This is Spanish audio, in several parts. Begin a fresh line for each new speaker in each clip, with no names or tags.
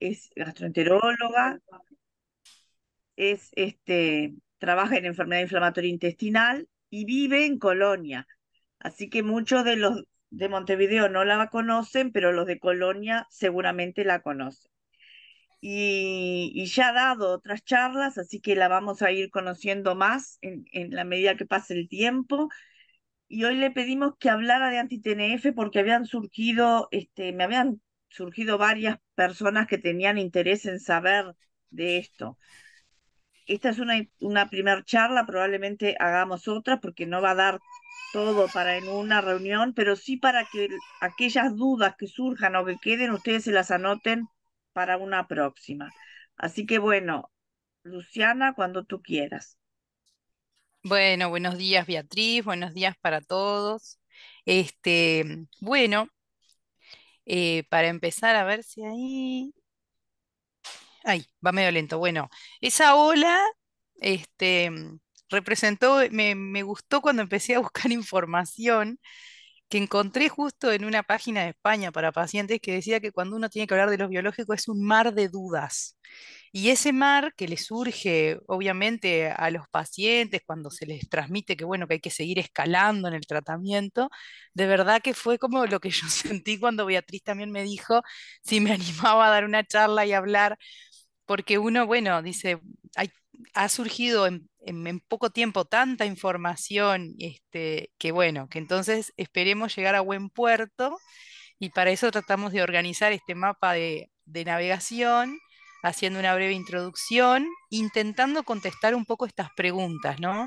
es gastroenteróloga, es este, trabaja en enfermedad inflamatoria intestinal y vive en Colonia. Así que muchos de los de Montevideo no la conocen, pero los de Colonia seguramente la conocen. Y, ya ha dado otras charlas, así que la vamos a ir conociendo más en, la medida que pase el tiempo. Y hoy le pedimos que hablara de antitnf porque habían surgido, este, me habían surgido varias personas que tenían interés en saber de esto. Esta es una, una primera charla, probablemente hagamos otra porque no va a dar todo para en una reunión, pero sí para que aquellas dudas que surjan o que queden, ustedes se las anoten para una próxima. Así que bueno, Luciana, cuando tú quieras.
Bueno, buenos días Beatriz, buenos días para todos. Este, bueno, eh, para empezar a ver si ahí... Ay, va medio lento. Bueno, esa ola este, representó, me, me gustó cuando empecé a buscar información que encontré justo en una página de España para pacientes que decía que cuando uno tiene que hablar de los biológicos es un mar de dudas. Y ese mar que le surge, obviamente, a los pacientes cuando se les transmite que, bueno, que hay que seguir escalando en el tratamiento, de verdad que fue como lo que yo sentí cuando Beatriz también me dijo si me animaba a dar una charla y hablar porque uno, bueno, dice, ha surgido en, poco tiempo tanta información, este, que bueno, que entonces esperemos llegar a buen puerto y para eso tratamos de organizar este mapa de, de navegación haciendo una breve introducción, intentando contestar un poco estas preguntas, ¿no?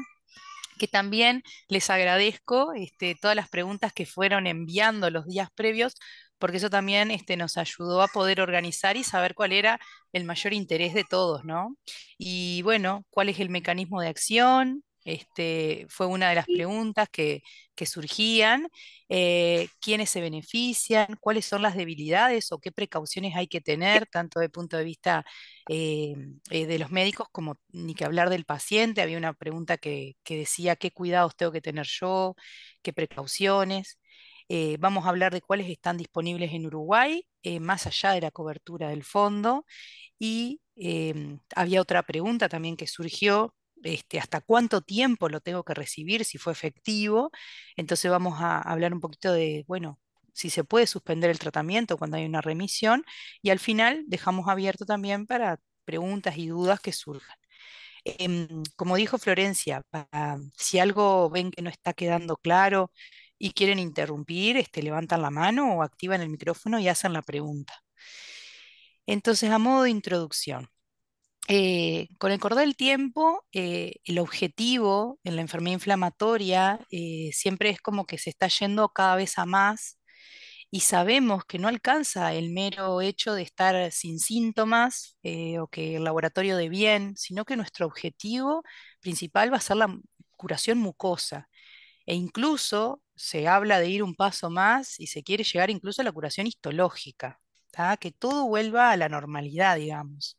que también les agradezco este, todas las preguntas que fueron enviando los días previos, porque eso también este, nos ayudó a poder organizar y saber cuál era el mayor interés de todos, ¿no? Y bueno, cuál es el mecanismo de acción, este, fue una de las preguntas que, surgían. Eh, ¿Quiénes se benefician? ¿Cuáles son las debilidades o qué precauciones hay que tener, tanto de punto de vista eh, eh, de los médicos como ni que hablar del paciente? Había una pregunta que, decía, ¿qué cuidados tengo que tener yo? ¿Qué precauciones? vamos a hablar de cuáles están disponibles en Uruguay, más allá de la cobertura del fondo. Y em, había otra pregunta también que surgió, este, hasta cuánto tiempo lo tengo que recibir, si fue efectivo. Entonces vamos a hablar un poquito de, bueno, si se puede suspender el tratamiento cuando hay una remisión y al final dejamos abierto también para preguntas y dudas que surjan. Em, como dijo Florencia, ah, si algo ven que no está quedando claro y quieren interrumpir, este, levantan la mano o activan el micrófono y hacen la pregunta. Entonces, a modo de introducción, eh, con el correr del tiempo, eh, el objetivo en la enfermedad inflamatoria eh, siempre es como que se está yendo cada vez a más y sabemos que no alcanza el mero hecho de estar sin síntomas o que el laboratorio de bien, sino que nuestro objetivo principal va a ser la curación mucosa. E incluso se habla de ir un paso más y se quiere llegar incluso a la curación histológica, que todo vuelva a la normalidad, digamos.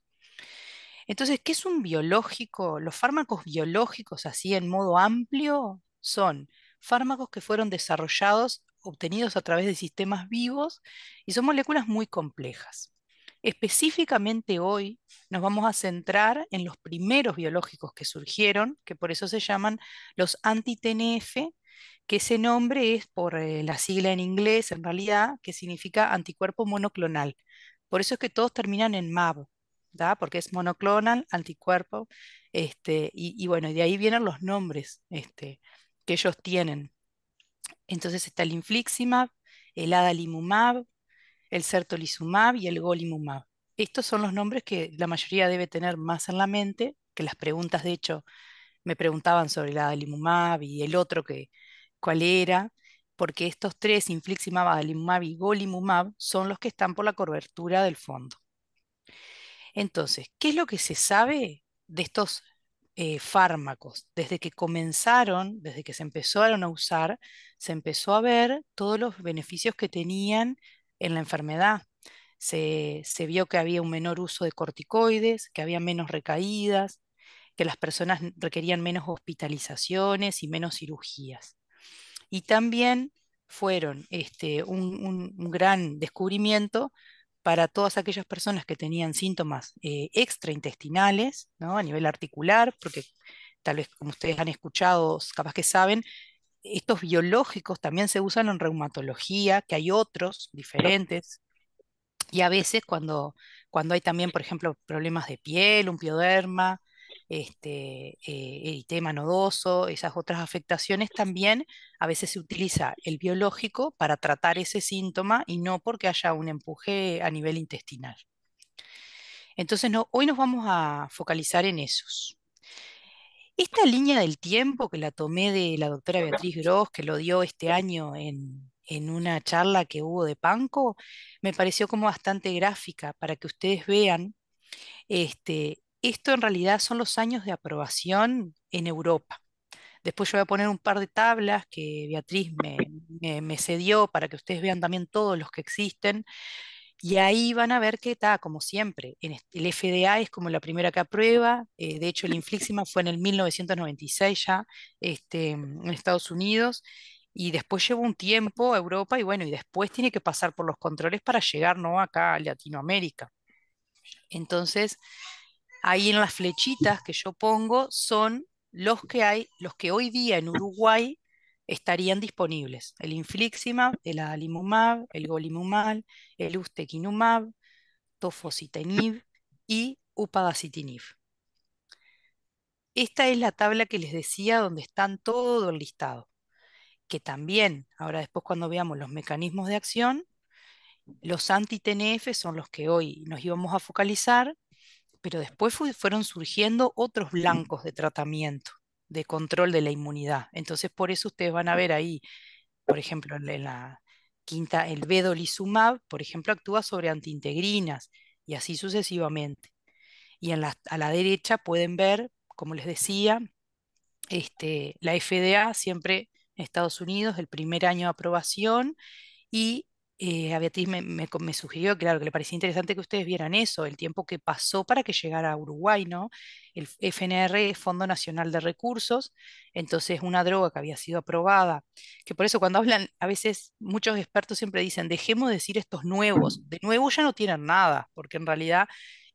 Entonces, ¿qué es un biológico? Los fármacos biológicos, así en modo amplio, son fármacos que fueron desarrollados, obtenidos a través de sistemas vivos, y son moléculas muy complejas. Específicamente hoy nos vamos a centrar en los primeros biológicos que surgieron, que por eso se llaman los anti-TNF, que ese nombre es por eh, la sigla en inglés, en realidad, que significa anticuerpo monoclonal. Por eso es que todos terminan en MAB, porque es monoclonal, anticuerpo, este, y, bueno, de ahí vienen los nombres este, que ellos tienen. Entonces está el infliximab, el adalimumab, el certolizumab y el golimumab. Estos son los nombres que la mayoría debe tener más en la mente, que las preguntas, de hecho, me preguntaban sobre el adalimumab y el otro, que, cuál era, porque estos tres, infliximab, adalimumab y golimumab, son los que están por la cobertura del fondo. Entonces, ¿qué es lo que se sabe de estos eh, fármacos? Desde que comenzaron, desde que se empezaron a usar, se empezó a ver todos los beneficios que tenían en la enfermedad. Se, vio que había un menor uso de corticoides, que había menos recaídas, que las personas requerían menos hospitalizaciones y menos cirugías. Y también fueron este, un, gran descubrimiento para todas aquellas personas que tenían síntomas eh, extraintestinales, a nivel articular, porque tal vez como ustedes han escuchado, capaz que saben, estos biológicos también se usan en reumatología, que hay otros diferentes, y a veces cuando, cuando hay también, por ejemplo, problemas de piel, un pioderma, este, eh, tema nodoso, esas otras afectaciones, también a veces se utiliza el biológico para tratar ese síntoma y no porque haya un empuje a nivel intestinal. Entonces, no, hoy nos vamos a focalizar en esos. Esta línea del tiempo que la tomé de la doctora Beatriz Gross, que lo dio este año en, una charla que hubo de Panco, me pareció como bastante gráfica para que ustedes vean este, esto en realidad son los años de aprobación en Europa. Después yo voy a poner un par de tablas que Beatriz me, me, cedió para que ustedes vean también todos los que existen. Y ahí van a ver que está, como siempre, el FDA es como la primera que aprueba, eh, de hecho el Inflixima fue en el 1996 ya este, en Estados Unidos, y después lleva un tiempo a Europa y bueno, y después tiene que pasar por los controles para llegar ¿no? acá a Latinoamérica. Entonces, ahí en las flechitas que yo pongo son los que hay, los que hoy día en Uruguay estarían disponibles. El infliximab, el adalimumab, el golimumab, el ustekinumab, tofositenib y upadacitinib. Esta es la tabla que les decía donde están todo el listado, que también, ahora después cuando veamos los mecanismos de acción, los anti-TNF son los que hoy nos íbamos a focalizar pero después fueron surgiendo otros blancos de tratamiento, de control de la inmunidad. Entonces, por eso ustedes van a ah. ver ahí, por ejemplo, en la quinta, el vedolizumab, por ejemplo, actúa sobre antiintegrinas y así sucesivamente. Y a la derecha pueden ver, como les decía, este, la FDA siempre en Estados Unidos, el primer año de aprobación, y eh, a me, sugirió, claro, que le parecía interesante que ustedes vieran eso, el tiempo que pasó para que llegara a Uruguay, ¿no? El FNR, Fondo Nacional de Recursos, entonces una droga que había sido aprobada, que por eso cuando hablan, a veces muchos expertos siempre dicen, dejemos de decir estos nuevos, de nuevo ya no tienen nada, porque en realidad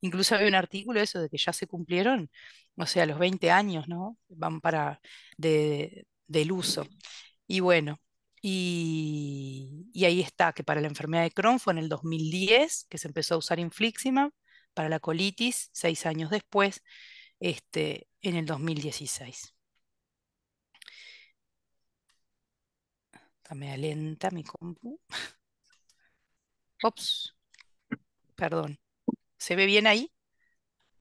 incluso había un artículo eso de que ya se cumplieron, o sea, los 20 años, ¿no? Van para de, del uso. Y bueno, y, ahí está, que para la enfermedad de Crohn fue en el 2010 que se empezó a usar infliximab, para la colitis, seis años después, este, en el 2016. Está media lenta mi compu. Ops, perdón. ¿Se ve bien ahí?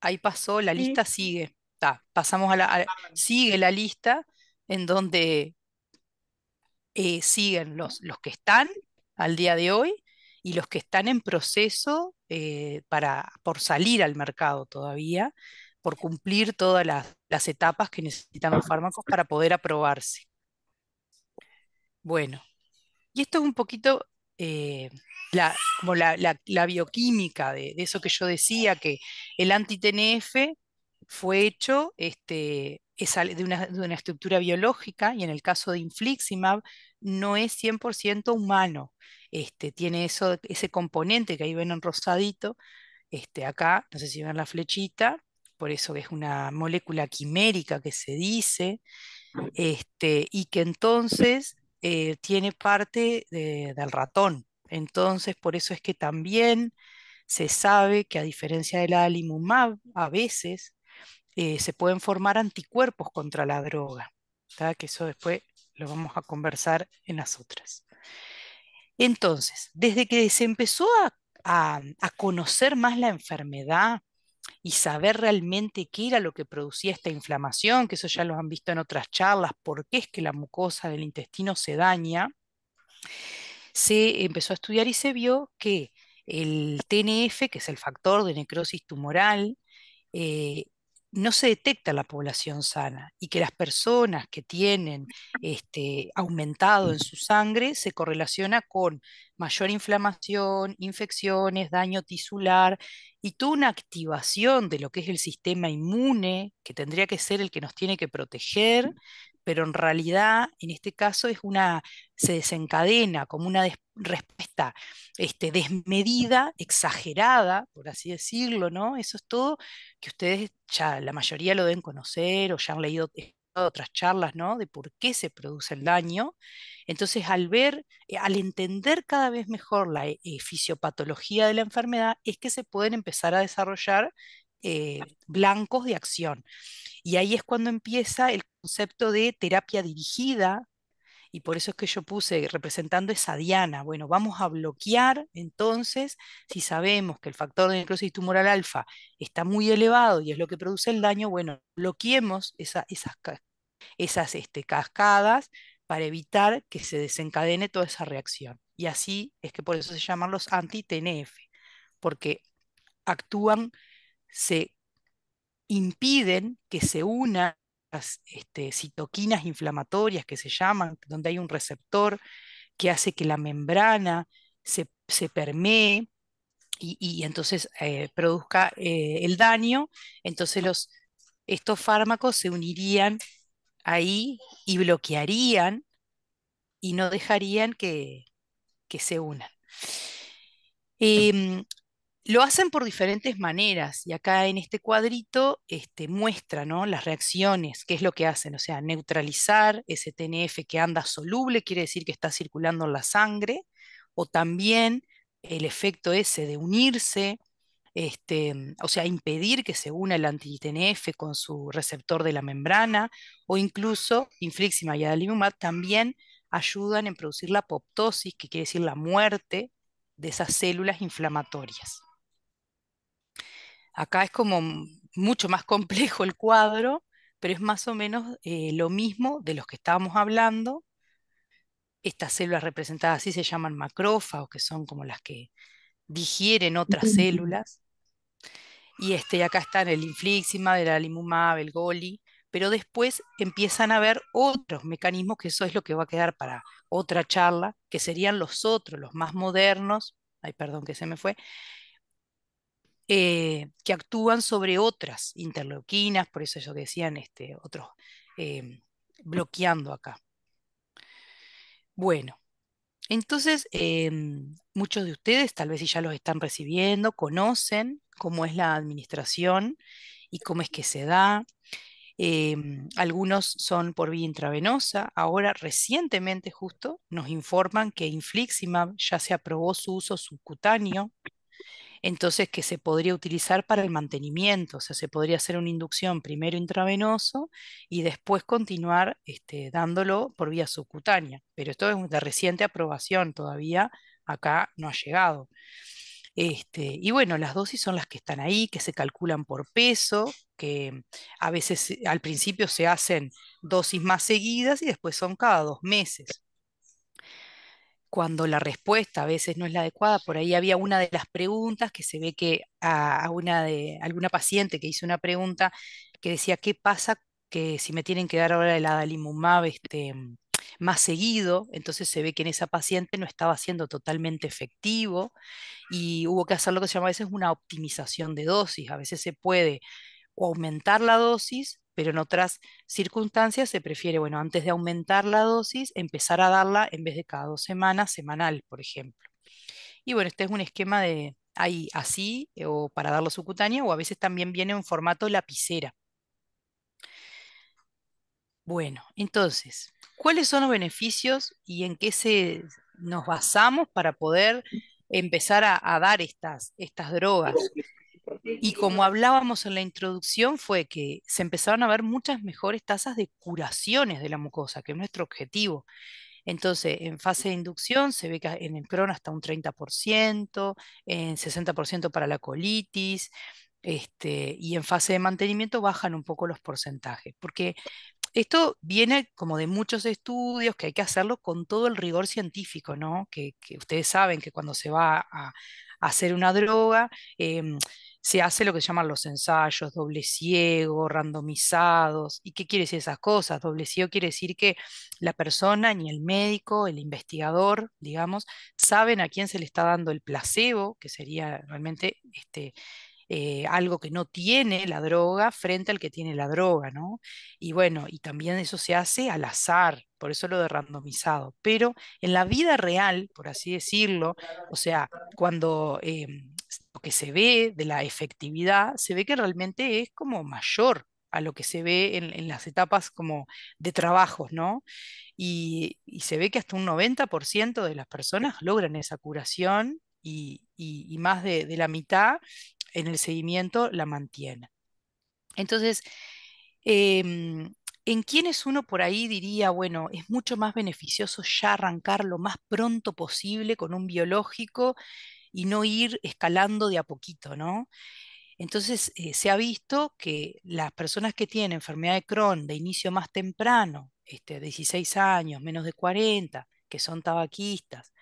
Ahí pasó, la lista sigue. Ta, pasamos a la. sigue la lista en donde eh, siguen los, los que están al día de hoy y los que están en proceso eh, para, por salir al mercado todavía, por cumplir todas las, etapas que necesitan los fármacos para poder aprobarse. Bueno, y esto es un poquito eh, la, como bioquímica de, eso que yo decía, que el anti-TNF fue hecho este, es de una, estructura biológica y en el caso de infliximab no es 100% humano. Este, tiene eso, ese componente que ahí ven en rosadito, este, acá, no sé si ven la flechita, por eso es una molécula quimérica que se dice, este, y que entonces eh, tiene parte del ratón. Entonces, por eso es que también se sabe que a diferencia del alimumab, a veces eh, se pueden formar anticuerpos contra la droga, que eso después lo vamos a conversar en las otras. Entonces, desde que se empezó a, conocer más la enfermedad, y saber realmente qué era lo que producía esta inflamación, que eso ya lo han visto en otras charlas, por qué es que la mucosa del intestino se daña, se empezó a estudiar y se vio que el TNF, que es el factor de necrosis tumoral, eh, no se detecta la población sana y que las personas que tienen este, aumentado en su sangre se correlaciona con mayor inflamación, infecciones, daño tisular y toda una activación de lo que es el sistema inmune, que tendría que ser el que nos tiene que proteger, pero en realidad en este caso es una, se desencadena como una respuesta este, desmedida, exagerada, por así decirlo, ¿no? Eso es todo que ustedes ya la mayoría lo deben conocer o ya han leído e-, otras charlas, ¿no? De por qué se produce el daño. Entonces, al ver, eh, al entender cada vez mejor la eh, fisiopatología de la enfermedad, es que se pueden empezar a desarrollar eh, blancos de acción. Y ahí es cuando empieza el concepto de terapia dirigida, y por eso es que yo puse representando esa diana. Bueno, vamos a bloquear entonces, si sabemos que el factor de necrosis tumoral alfa está muy elevado y es lo que produce el daño, bueno, bloqueemos esas, esas este, cascadas para evitar que se desencadene toda esa reacción. Y así es que por eso se llaman los anti-TNF, porque actúan se impiden que se unan las este, citoquinas inflamatorias que se llaman, donde hay un receptor que hace que la membrana se, permee y, entonces eh, produzca eh, el daño, entonces los, estos fármacos se unirían ahí y bloquearían y no dejarían que, se unan. Em, em, lo hacen por diferentes maneras y acá en este cuadrito este, muestra las reacciones, qué es lo que hacen, o sea, neutralizar ese TNF que anda soluble, quiere decir que está circulando en la sangre, o también el efecto ese de unirse, este, o sea, impedir que se una el anti-TNF con su receptor de la membrana, o incluso infliximab y adalimumab también ayudan en producir la apoptosis, que quiere decir la muerte de esas células inflamatorias. Acá es como mucho más complejo el cuadro, pero es más o menos eh, lo mismo de los que estábamos hablando. Estas células representadas así se llaman macrófagos, que son como las que digieren
otras células.
Y este, acá están el infliximab, el alimumab, el goli, pero después empiezan a haber otros mecanismos, que eso es lo que va a quedar para otra charla, que serían los otros, los más modernos, ay, perdón que se me fue, eh, que actúan sobre otras interleuquinas, por eso ellos decían este, otros em, bloqueando acá. Bueno, entonces em, muchos de ustedes tal vez si ya los están recibiendo, conocen cómo es la administración y cómo es que se da. Em, algunos son por vía intravenosa. Ahora, recientemente, justo, nos informan que Infliximab ya se aprobó su uso subcutáneo entonces que se podría utilizar para el mantenimiento, o sea, se podría hacer una inducción primero intravenoso y después continuar este, dándolo por vía subcutánea, pero esto es de reciente aprobación, todavía acá no ha llegado. Este, y bueno, las dosis son las que están ahí, que se calculan por peso, que a veces al principio se hacen dosis más seguidas y después son cada dos meses cuando la respuesta a veces no es la adecuada. Por ahí había una de las preguntas que se ve que a, de alguna paciente que hizo una pregunta que decía qué pasa que si me tienen que dar ahora el adalimumab este, más seguido, entonces se ve que en esa paciente no estaba siendo totalmente efectivo y hubo que hacer lo que se llama a veces una optimización de dosis. A veces se puede aumentar la dosis pero en otras circunstancias se prefiere, bueno, antes de aumentar la dosis, empezar a darla en vez de cada dos semanas, semanal, por ejemplo. Y bueno, este es un esquema de ahí así eh, o para darlo subcutáneo o a veces también viene en formato lapicera. Bueno, entonces, ¿cuáles son los beneficios y en qué se nos basamos para poder empezar a, dar estas, estas drogas? Y como hablábamos en la introducción, fue que se empezaron a ver muchas mejores tasas de curaciones de la mucosa, que es nuestro objetivo. Entonces, en fase de inducción se ve que en el crono hasta un 30%, en 60% para la colitis, este, y en fase de mantenimiento bajan un poco los porcentajes, porque esto viene como de muchos estudios que hay que hacerlo con todo el rigor científico, ¿no? Que, ustedes saben que cuando se va a, hacer una droga, em, se hace lo que se llaman los ensayos doble ciego, randomizados. ¿Y qué quiere decir esas cosas? Doble ciego quiere decir que la persona, ni el médico, el investigador, digamos, saben a quién se le está dando el placebo, que sería realmente este, eh, algo que no tiene la droga frente al que tiene la droga, ¿no? Y bueno, y también eso se hace al azar, por eso lo de randomizado. Pero en la vida real, por así decirlo, o sea, cuando em, lo que se ve de la efectividad, se ve que realmente es como mayor a lo que se ve en, las etapas como de trabajos, ¿no? Y, se ve que hasta un 90% de las personas logran esa curación y, más de, la mitad en el seguimiento la mantiene. Entonces, em, en quienes uno por ahí diría, bueno, es mucho más beneficioso ya arrancar lo más pronto posible con un biológico y no ir escalando de a poquito, ¿no? Entonces, eh, se ha visto que las personas que tienen enfermedad de Crohn de inicio más temprano, este, 16 años, menos de 40, que son tabaquistas,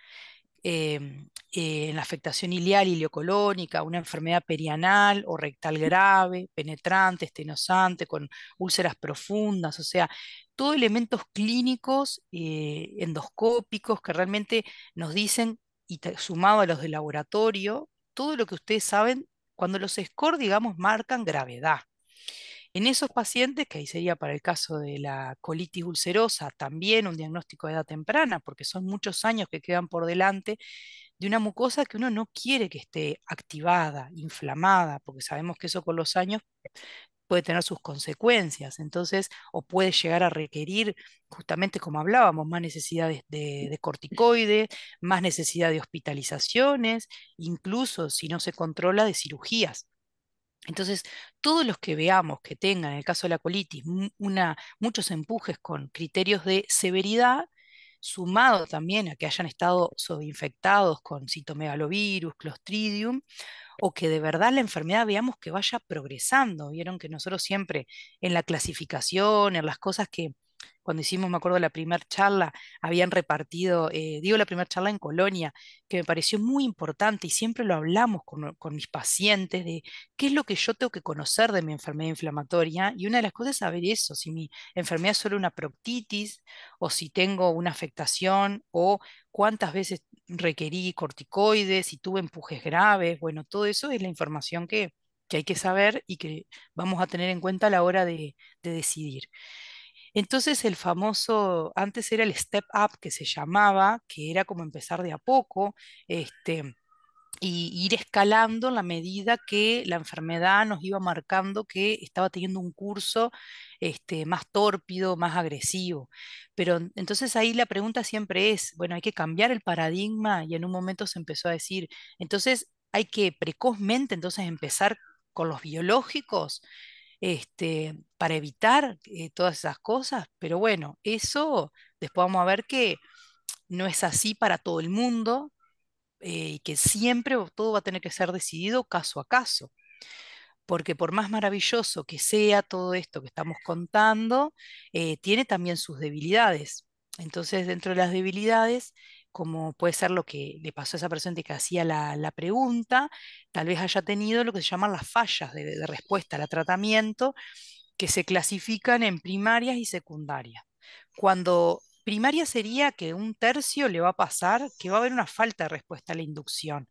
em, eh, en la afectación y iliocolónica, una enfermedad perianal o rectal grave, penetrante, estenosante, con úlceras profundas, o sea, todos elementos clínicos eh, endoscópicos que realmente nos dicen, y sumado a los de laboratorio, todo lo que ustedes saben, cuando los SCORE, digamos, marcan gravedad. En esos pacientes, que ahí sería para el caso de la colitis ulcerosa, también un diagnóstico de edad temprana, porque son muchos años que quedan por delante de una mucosa que uno no quiere que esté activada, inflamada, porque sabemos que eso con los años puede tener sus consecuencias, entonces, o puede llegar a requerir, justamente como hablábamos, más necesidades de, corticoides, más necesidad de hospitalizaciones, incluso si no se controla de cirugías. Entonces, todos los que veamos que tengan, en el caso de la colitis, muchos empujes con criterios de severidad, sumado también a que hayan estado subinfectados con citomegalovirus, clostridium, o que de verdad la enfermedad veamos que vaya progresando. Vieron que nosotros siempre en la clasificación, en las cosas que cuando hicimos, me acuerdo, la primera charla, habían repartido, eh, digo, la primera charla en Colonia, que me pareció muy importante y siempre lo hablamos eh, con, mis pacientes de qué es lo que yo tengo que conocer de mi enfermedad inflamatoria. Y una de las cosas es saber eso, si mi enfermedad es solo una proctitis o si tengo una afectación o cuántas veces requerí corticoides, si tuve empujes graves, bueno, todo eso es la información que, hay que saber y que vamos a tener en cuenta a la hora de decidir. Entonces el famoso, antes era el step up que se llamaba, que era como empezar de a poco, este, y ir escalando la medida que la enfermedad nos iba marcando que estaba teniendo un curso este, más tórpido, más agresivo. Pero entonces ahí la pregunta siempre es, bueno, hay que cambiar el paradigma y en un momento se empezó a decir, entonces hay que precozmente entonces empezar con los biológicos este, para evitar eh, todas esas cosas, pero bueno, eso después vamos a ver que no es así para todo el mundo eh, y que siempre todo va a tener que ser decidido caso a caso. Porque por más maravilloso que sea todo esto que estamos contando, eh, tiene también sus debilidades. Entonces, dentro de las debilidades como puede ser lo que le pasó a esa persona que hacía la, pregunta, tal vez haya tenido lo que se llaman las fallas de, de respuesta al tratamiento, que se clasifican en primarias y secundarias. Cuando primaria sería que un tercio le va a pasar que va a haber una falta de respuesta a la inducción.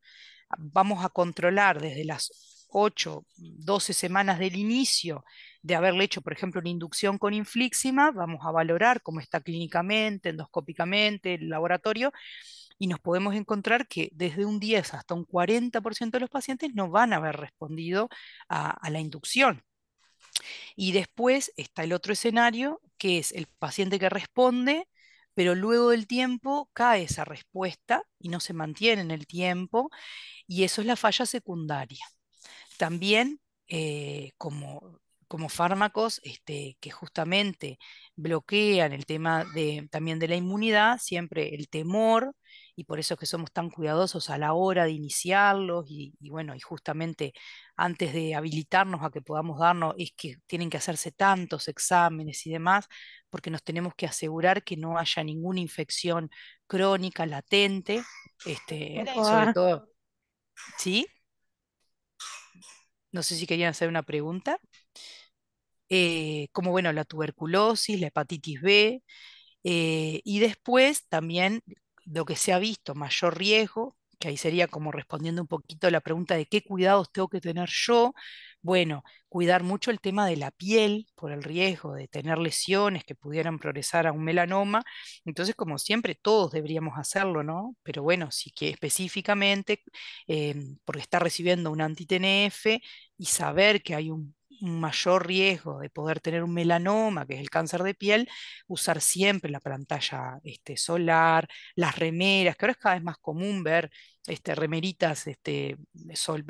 Vamos a controlar desde las 8, 12 semanas del inicio de haberle hecho, por ejemplo, una inducción con inflixima, vamos a valorar cómo está clínicamente, endoscópicamente, el laboratorio, y nos podemos encontrar que desde un 10 hasta un 40% de los pacientes no van a haber respondido a, a la inducción. Y después está el otro escenario, que es el paciente que responde, pero luego del tiempo cae esa respuesta y no se mantiene en el tiempo, y eso es la falla secundaria también eh, como, fármacos este, que justamente bloquean el tema de, también de la inmunidad, siempre el temor, y por eso es que somos tan cuidadosos a la hora de iniciarlos y, bueno, y justamente antes de habilitarnos a que podamos darnos, es que tienen que hacerse tantos exámenes y demás, porque nos tenemos que asegurar que no haya ninguna infección crónica latente, este, sobre todo, ¿sí? No sé si querían hacer una pregunta. Eh, como bueno, la tuberculosis, la hepatitis B, eh, y después también lo que se ha visto, mayor riesgo, que ahí sería como respondiendo un poquito a la pregunta de qué cuidados tengo que tener yo. Bueno, cuidar mucho el tema de la piel por el riesgo de tener lesiones que pudieran progresar a un melanoma. Entonces, como siempre, todos deberíamos hacerlo, ¿no? Pero bueno, sí que específicamente, eh, porque está recibiendo un anti y saber que hay un, mayor riesgo de poder tener un melanoma, que es el cáncer de piel, usar siempre la pantalla este, solar, las remeras, que ahora es cada vez más común ver este, remeritas este,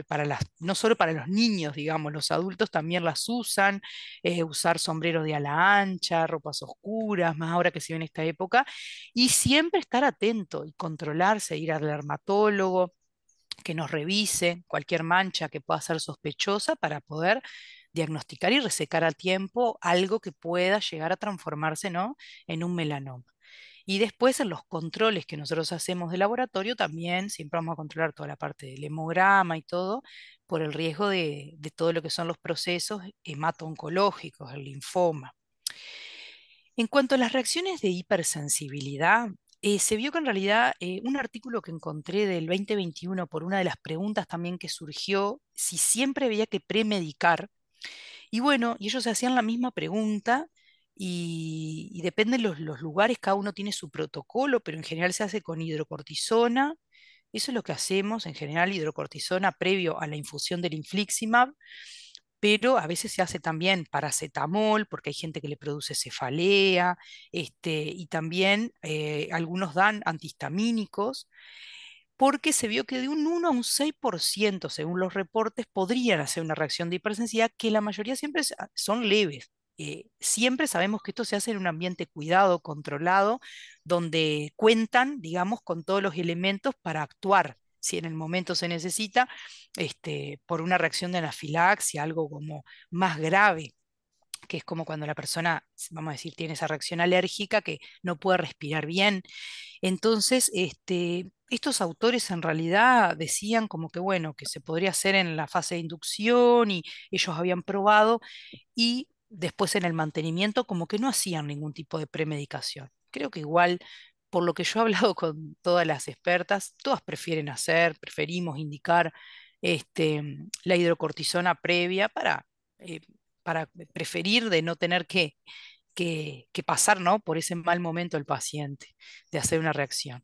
para las, no solo para los niños, digamos, los adultos también las usan, eh, usar sombreros de ala ancha, ropas oscuras, más ahora que se ve en esta época, y siempre estar atento y controlarse, ir al dermatólogo, que nos revise cualquier mancha que pueda ser sospechosa para poder diagnosticar y resecar a tiempo algo que pueda llegar a transformarse ¿no? en un melanoma. Y después en los controles que nosotros hacemos de laboratorio también siempre vamos a controlar toda la parte del hemograma y todo por el riesgo de, de todo lo que son los procesos hemato-oncológicos, el linfoma. En cuanto a las reacciones de hipersensibilidad, eh, se vio que en realidad eh, un artículo que encontré del 2021 por una de las preguntas también que surgió, si siempre había que premedicar, y bueno, ellos hacían la misma pregunta y, dependen depende los, los, lugares, cada uno tiene su protocolo, pero en general se hace con hidrocortisona. Eso es lo que hacemos en general, hidrocortisona previo a la infusión del infliximab pero a veces se hace también paracetamol, porque hay gente que le produce cefalea, este, y también eh, algunos dan antihistamínicos, porque se vio que de un 1 a un 6%, según los reportes, podrían hacer una reacción de hipersensibilidad, que la mayoría siempre ah, son leves. Eh, siempre sabemos que esto se hace en un ambiente cuidado, controlado, donde cuentan, digamos, con todos los elementos para actuar si en el momento se necesita, este, por una reacción de anafilaxia, algo como más grave que es como cuando la persona, vamos a decir, tiene esa reacción alérgica que no puede respirar bien. Entonces, este, estos autores en realidad decían como que, bueno, que se podría hacer en la fase de inducción y ellos habían probado y después en el mantenimiento como que no hacían ningún tipo de premedicación. Creo que igual por lo que yo he hablado con todas las expertas, todas prefieren hacer, preferimos indicar este, la hidrocortisona previa eh, para, preferir de no tener que, pasar ¿no? por ese mal momento el paciente de hacer una reacción.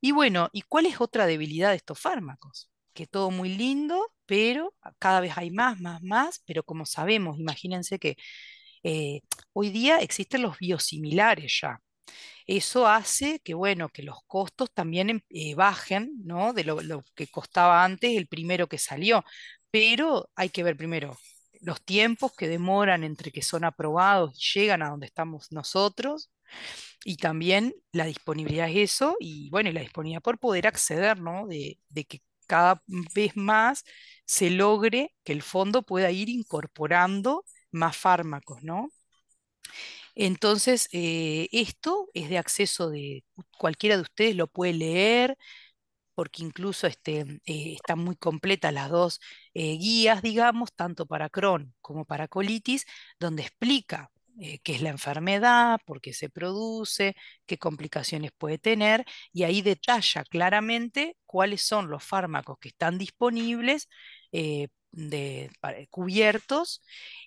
Y bueno, ¿y cuál es otra debilidad de estos fármacos? Que todo muy lindo, pero cada vez hay más, más, más, pero como sabemos, imagínense que eh, hoy día existen los biosimilares ya, eso hace que, bueno, que los costos también em, eh, bajen, ¿no? De lo, que costaba antes el primero que salió. Pero hay que ver primero los tiempos que demoran entre que son aprobados y llegan a donde estamos nosotros, y también la disponibilidad eso, y bueno, la disponibilidad por poder acceder, ¿no? De, de, que cada vez más se logre que el fondo pueda ir incorporando más fármacos, ¿no? Entonces, eh, esto es de acceso de cualquiera de ustedes, lo puede leer, porque incluso este, eh, están muy completas las dos eh, guías, digamos, tanto para Crohn como para colitis, donde explica qué es la enfermedad, por qué se produce, qué complicaciones puede tener, y ahí detalla claramente cuáles son los fármacos que están disponibles de, eh, cubiertos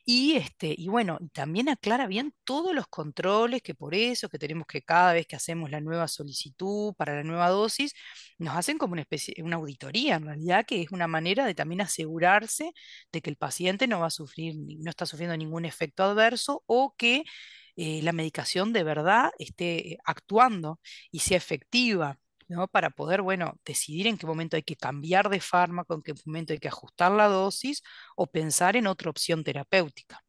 y, este, y bueno, también aclara bien todos los controles que por eso que tenemos que cada vez que hacemos la nueva solicitud para la nueva dosis, nos hacen como una especie, una auditoría en realidad, que es una manera de también asegurarse de que el paciente no va a sufrir, no está sufriendo ningún efecto adverso o que eh, la medicación de verdad esté eh, actuando y sea efectiva. Para poder, bueno, decidir en qué momento hay que cambiar de fármaco, en qué momento hay que ajustar la dosis o pensar en otra opción terapéutica.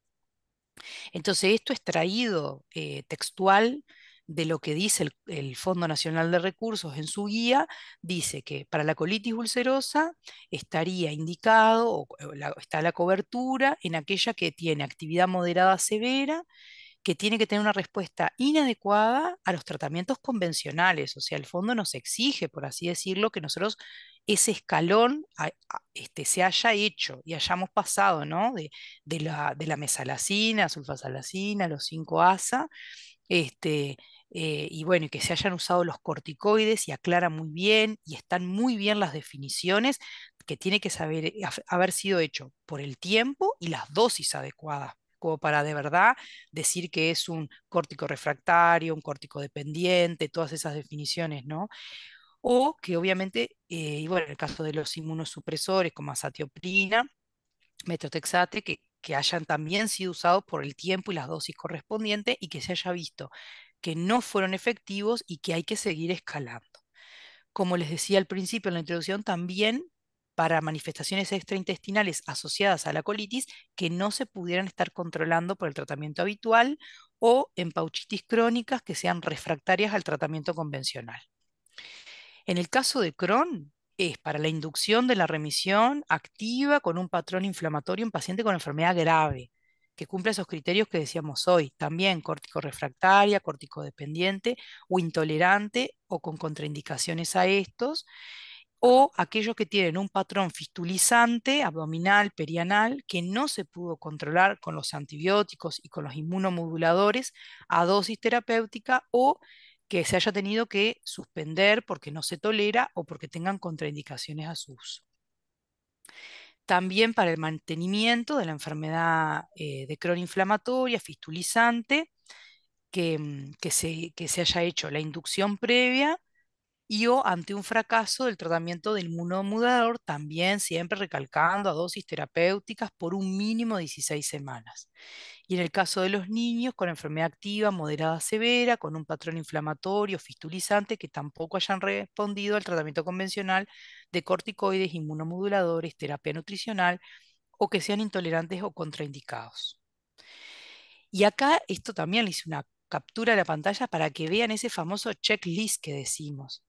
Entonces, esto es traído eh, textual de lo que dice el, Fondo Nacional de Recursos en su guía, dice que para la colitis ulcerosa estaría indicado, o está la cobertura en aquella que tiene actividad moderada severa que tiene que tener una respuesta inadecuada a los tratamientos convencionales. O sea, el fondo nos exige, por así decirlo, que nosotros ese escalón este, se haya hecho y hayamos pasado ¿no? de, la, de la mesalacina, sulfasalacina, los 5-ASA, este, eh, y bueno, que se hayan usado los corticoides y aclara muy bien y están muy bien las definiciones que tiene que saber, eh, haber sido hecho por el tiempo y las dosis adecuadas para de verdad decir que es un córtico refractario, un córtico dependiente, todas esas definiciones, ¿no? O que obviamente, eh, y bueno, en el caso de los inmunosupresores como azatioprina, metrotexate, que hayan también sido usados por el tiempo y las dosis correspondientes y que se haya visto que no fueron efectivos y que hay que seguir escalando. Como les decía al principio en la introducción, también para manifestaciones extraintestinales asociadas a la colitis que no se pudieran estar controlando por el tratamiento habitual o en pauchitis crónicas que sean refractarias al tratamiento convencional. En el caso de Crohn, es para la inducción de la remisión activa con un patrón inflamatorio en paciente con enfermedad grave, que cumple esos criterios que decíamos hoy, también refractaria, córtico dependiente o intolerante o con contraindicaciones a estos, o aquellos que tienen un patrón fistulizante abdominal, perianal, que no se pudo controlar con los antibióticos y con los inmunomoduladores a dosis terapéutica o que se haya tenido que suspender porque no se tolera o porque tengan contraindicaciones a su uso. También para el mantenimiento de la enfermedad eh, de Crohn inflamatoria, fistulizante, mm, que se haya hecho la inducción previa y o ante un fracaso del tratamiento del inmunomodulador, también siempre recalcando a dosis terapéuticas por un mínimo de 16 semanas. Y en el caso de los niños con enfermedad activa moderada severa, con un patrón inflamatorio fistulizante que tampoco hayan respondido al tratamiento convencional de corticoides, inmunomoduladores, terapia nutricional o que sean intolerantes o contraindicados. Y acá esto también le hice una captura de la pantalla para que vean ese famoso checklist que decimos.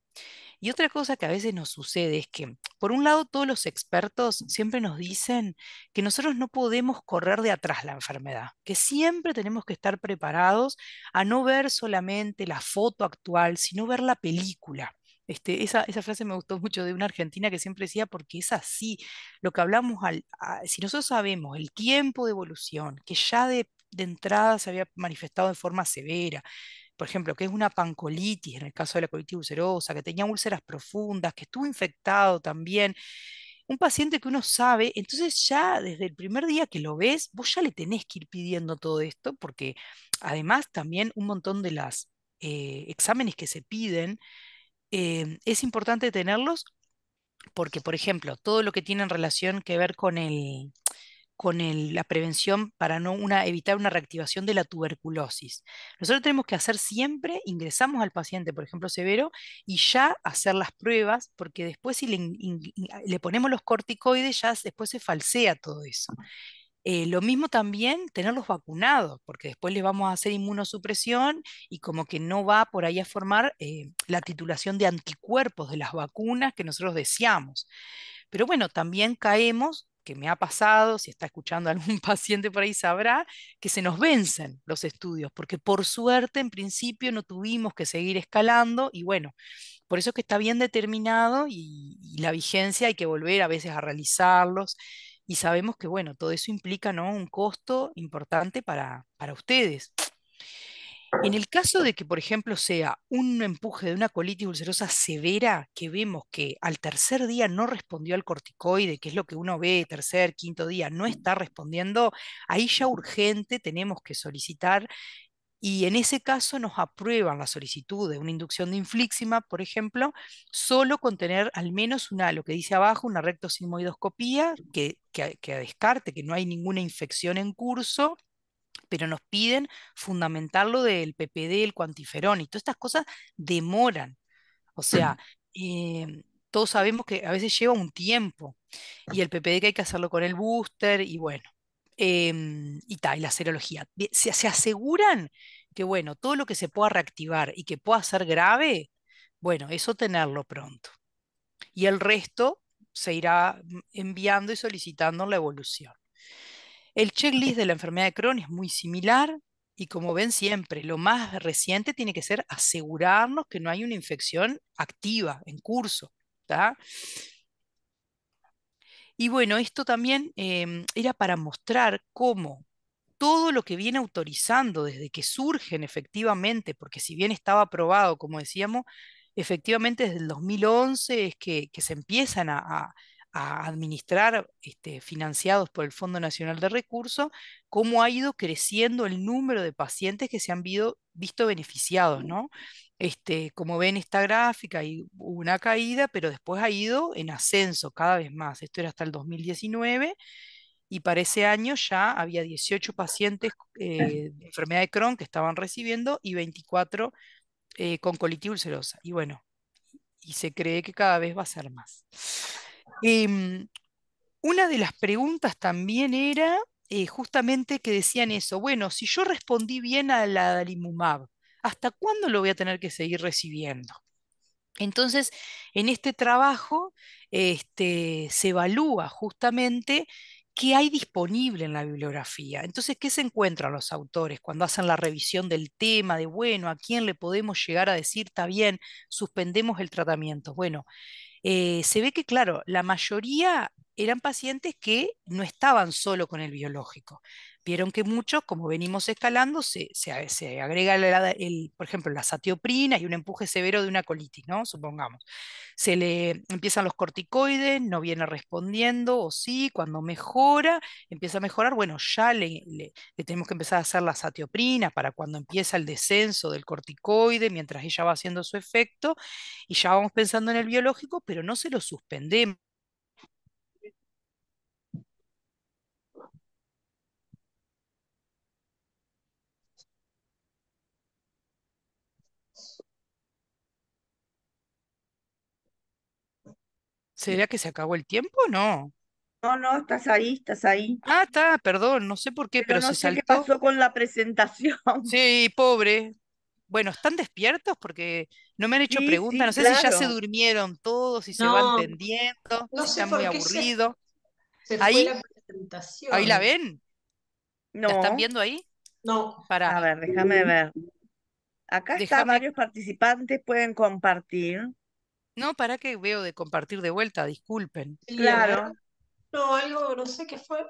Y otra cosa que a veces nos sucede es que, por un lado, todos los expertos siempre nos dicen que nosotros no podemos correr de atrás la enfermedad, que siempre tenemos que estar preparados a no ver solamente la foto actual, sino ver la película. Este, esa, frase me gustó mucho de una argentina que siempre decía, porque es así, lo que hablamos, al, si nosotros sabemos el tiempo de evolución, que ya de, de entrada se había manifestado de forma severa, por ejemplo, que es una pancolitis, en el caso de la colitis ulcerosa, que tenía úlceras profundas, que estuvo infectado también, un paciente que uno sabe, entonces ya desde el primer día que lo ves, vos ya le tenés que ir pidiendo todo esto, porque además también un montón de los eh, exámenes que se piden, eh, es importante tenerlos porque, por ejemplo, todo lo que tiene en relación que ver con el, con la prevención para no una, evitar una reactivación de la tuberculosis. Nosotros tenemos que hacer siempre, ingresamos al paciente, por ejemplo, severo, y ya hacer las pruebas, porque después si le, ponemos los corticoides, ya después se falsea todo eso. Eh, lo mismo también tenerlos vacunados, porque después les vamos a hacer inmunosupresión y como que no va por ahí a formar eh, la titulación de anticuerpos de las vacunas que nosotros deseamos. Pero bueno, también caemos que me ha pasado, si está escuchando algún paciente por ahí sabrá, que se nos vencen los estudios, porque por suerte en principio no tuvimos que seguir escalando y bueno, por eso que está bien determinado y, la vigencia hay que volver a veces a realizarlos y sabemos que bueno, todo eso implica ¿no? un costo importante para, para ustedes. En el caso de que, por ejemplo, sea un empuje de una colitis ulcerosa severa, que vemos que al tercer día no respondió al corticoide, que es lo que uno ve, tercer, quinto día, no está respondiendo, ahí ya urgente tenemos que solicitar y en ese caso nos aprueban la solicitud de una inducción de inflixima, por ejemplo, solo con tener al menos una, lo que dice abajo, una rectosimoidoscopía, que, que, que, descarte que no hay ninguna infección en curso, pero nos piden fundamentar lo del PPD, el cuantiferón, y todas estas cosas demoran. O sea, em, todos sabemos que a veces lleva un tiempo, y el PPD que hay que hacerlo con el booster, y bueno, em, y tal, y la serología. Se, se aseguran que, bueno, todo lo que se pueda reactivar y que pueda ser grave, bueno, eso tenerlo pronto. Y el resto se irá mm, enviando y solicitando la evolución. El checklist de la enfermedad de Crohn es muy similar y como ven siempre, lo más reciente tiene que ser asegurarnos que no hay una infección activa, en curso. Y bueno, esto también em, era para mostrar cómo todo lo que viene autorizando desde que surgen efectivamente, porque si bien estaba aprobado, como decíamos, efectivamente desde el 2011 es que, se empiezan a a administrar, este, financiados por el Fondo Nacional de Recursos, cómo ha ido creciendo el número de pacientes que se han visto beneficiados, ¿no? Este, como ven esta gráfica, hubo una caída, pero después ha ido en ascenso cada vez más. Esto era hasta el 2019 y para ese año ya había 18 pacientes eh, de enfermedad de Crohn que estaban recibiendo y 24 eh, con colitis ulcerosa. Y bueno, y se cree que cada vez va a ser más. Mm, una de las preguntas también era eh, justamente que decían eso, bueno, si yo respondí bien a la Dalimumab, ¿hasta cuándo lo voy a tener que seguir recibiendo? Entonces, en este trabajo este, se evalúa justamente qué hay disponible en la bibliografía. Entonces, ¿qué se encuentran los autores cuando hacen la revisión del tema de, bueno, a quién le podemos llegar a decir, está bien, suspendemos el tratamiento? Bueno, eh, se ve que, claro, la mayoría eran pacientes que no estaban solo con el biológico. Vieron que muchos, como venimos escalando, se, agrega, el, por ejemplo, la satioprina y un empuje severo de una colitis, ¿no? Supongamos. Se le empiezan los corticoides, no viene respondiendo, o sí, cuando mejora, empieza a mejorar, bueno, ya le, le tenemos que empezar a hacer la satioprina para cuando empieza el descenso del corticoide, mientras ella va haciendo su efecto, y ya vamos pensando en el biológico, pero no se lo suspendemos ¿Será que se acabó el tiempo o no? No, no, estás ahí, estás ahí. Ah, está, perdón, no sé por qué, pero, pero no se sé qué pasó con la presentación. Sí, pobre. Bueno, ¿están despiertos? Porque no me han hecho preguntas, no sé si ya se durmieron todos, si se van tendiendo, no se han muy aburrido. ahí, la presentación. ¿Ahí la ven?
No.
¿La están viendo
ahí?
No. A ver,
déjame ver. Acá están varios participantes pueden compartir. No, para que veo de compartir de vuelta, disculpen. Claro.
No, algo, no sé qué fue.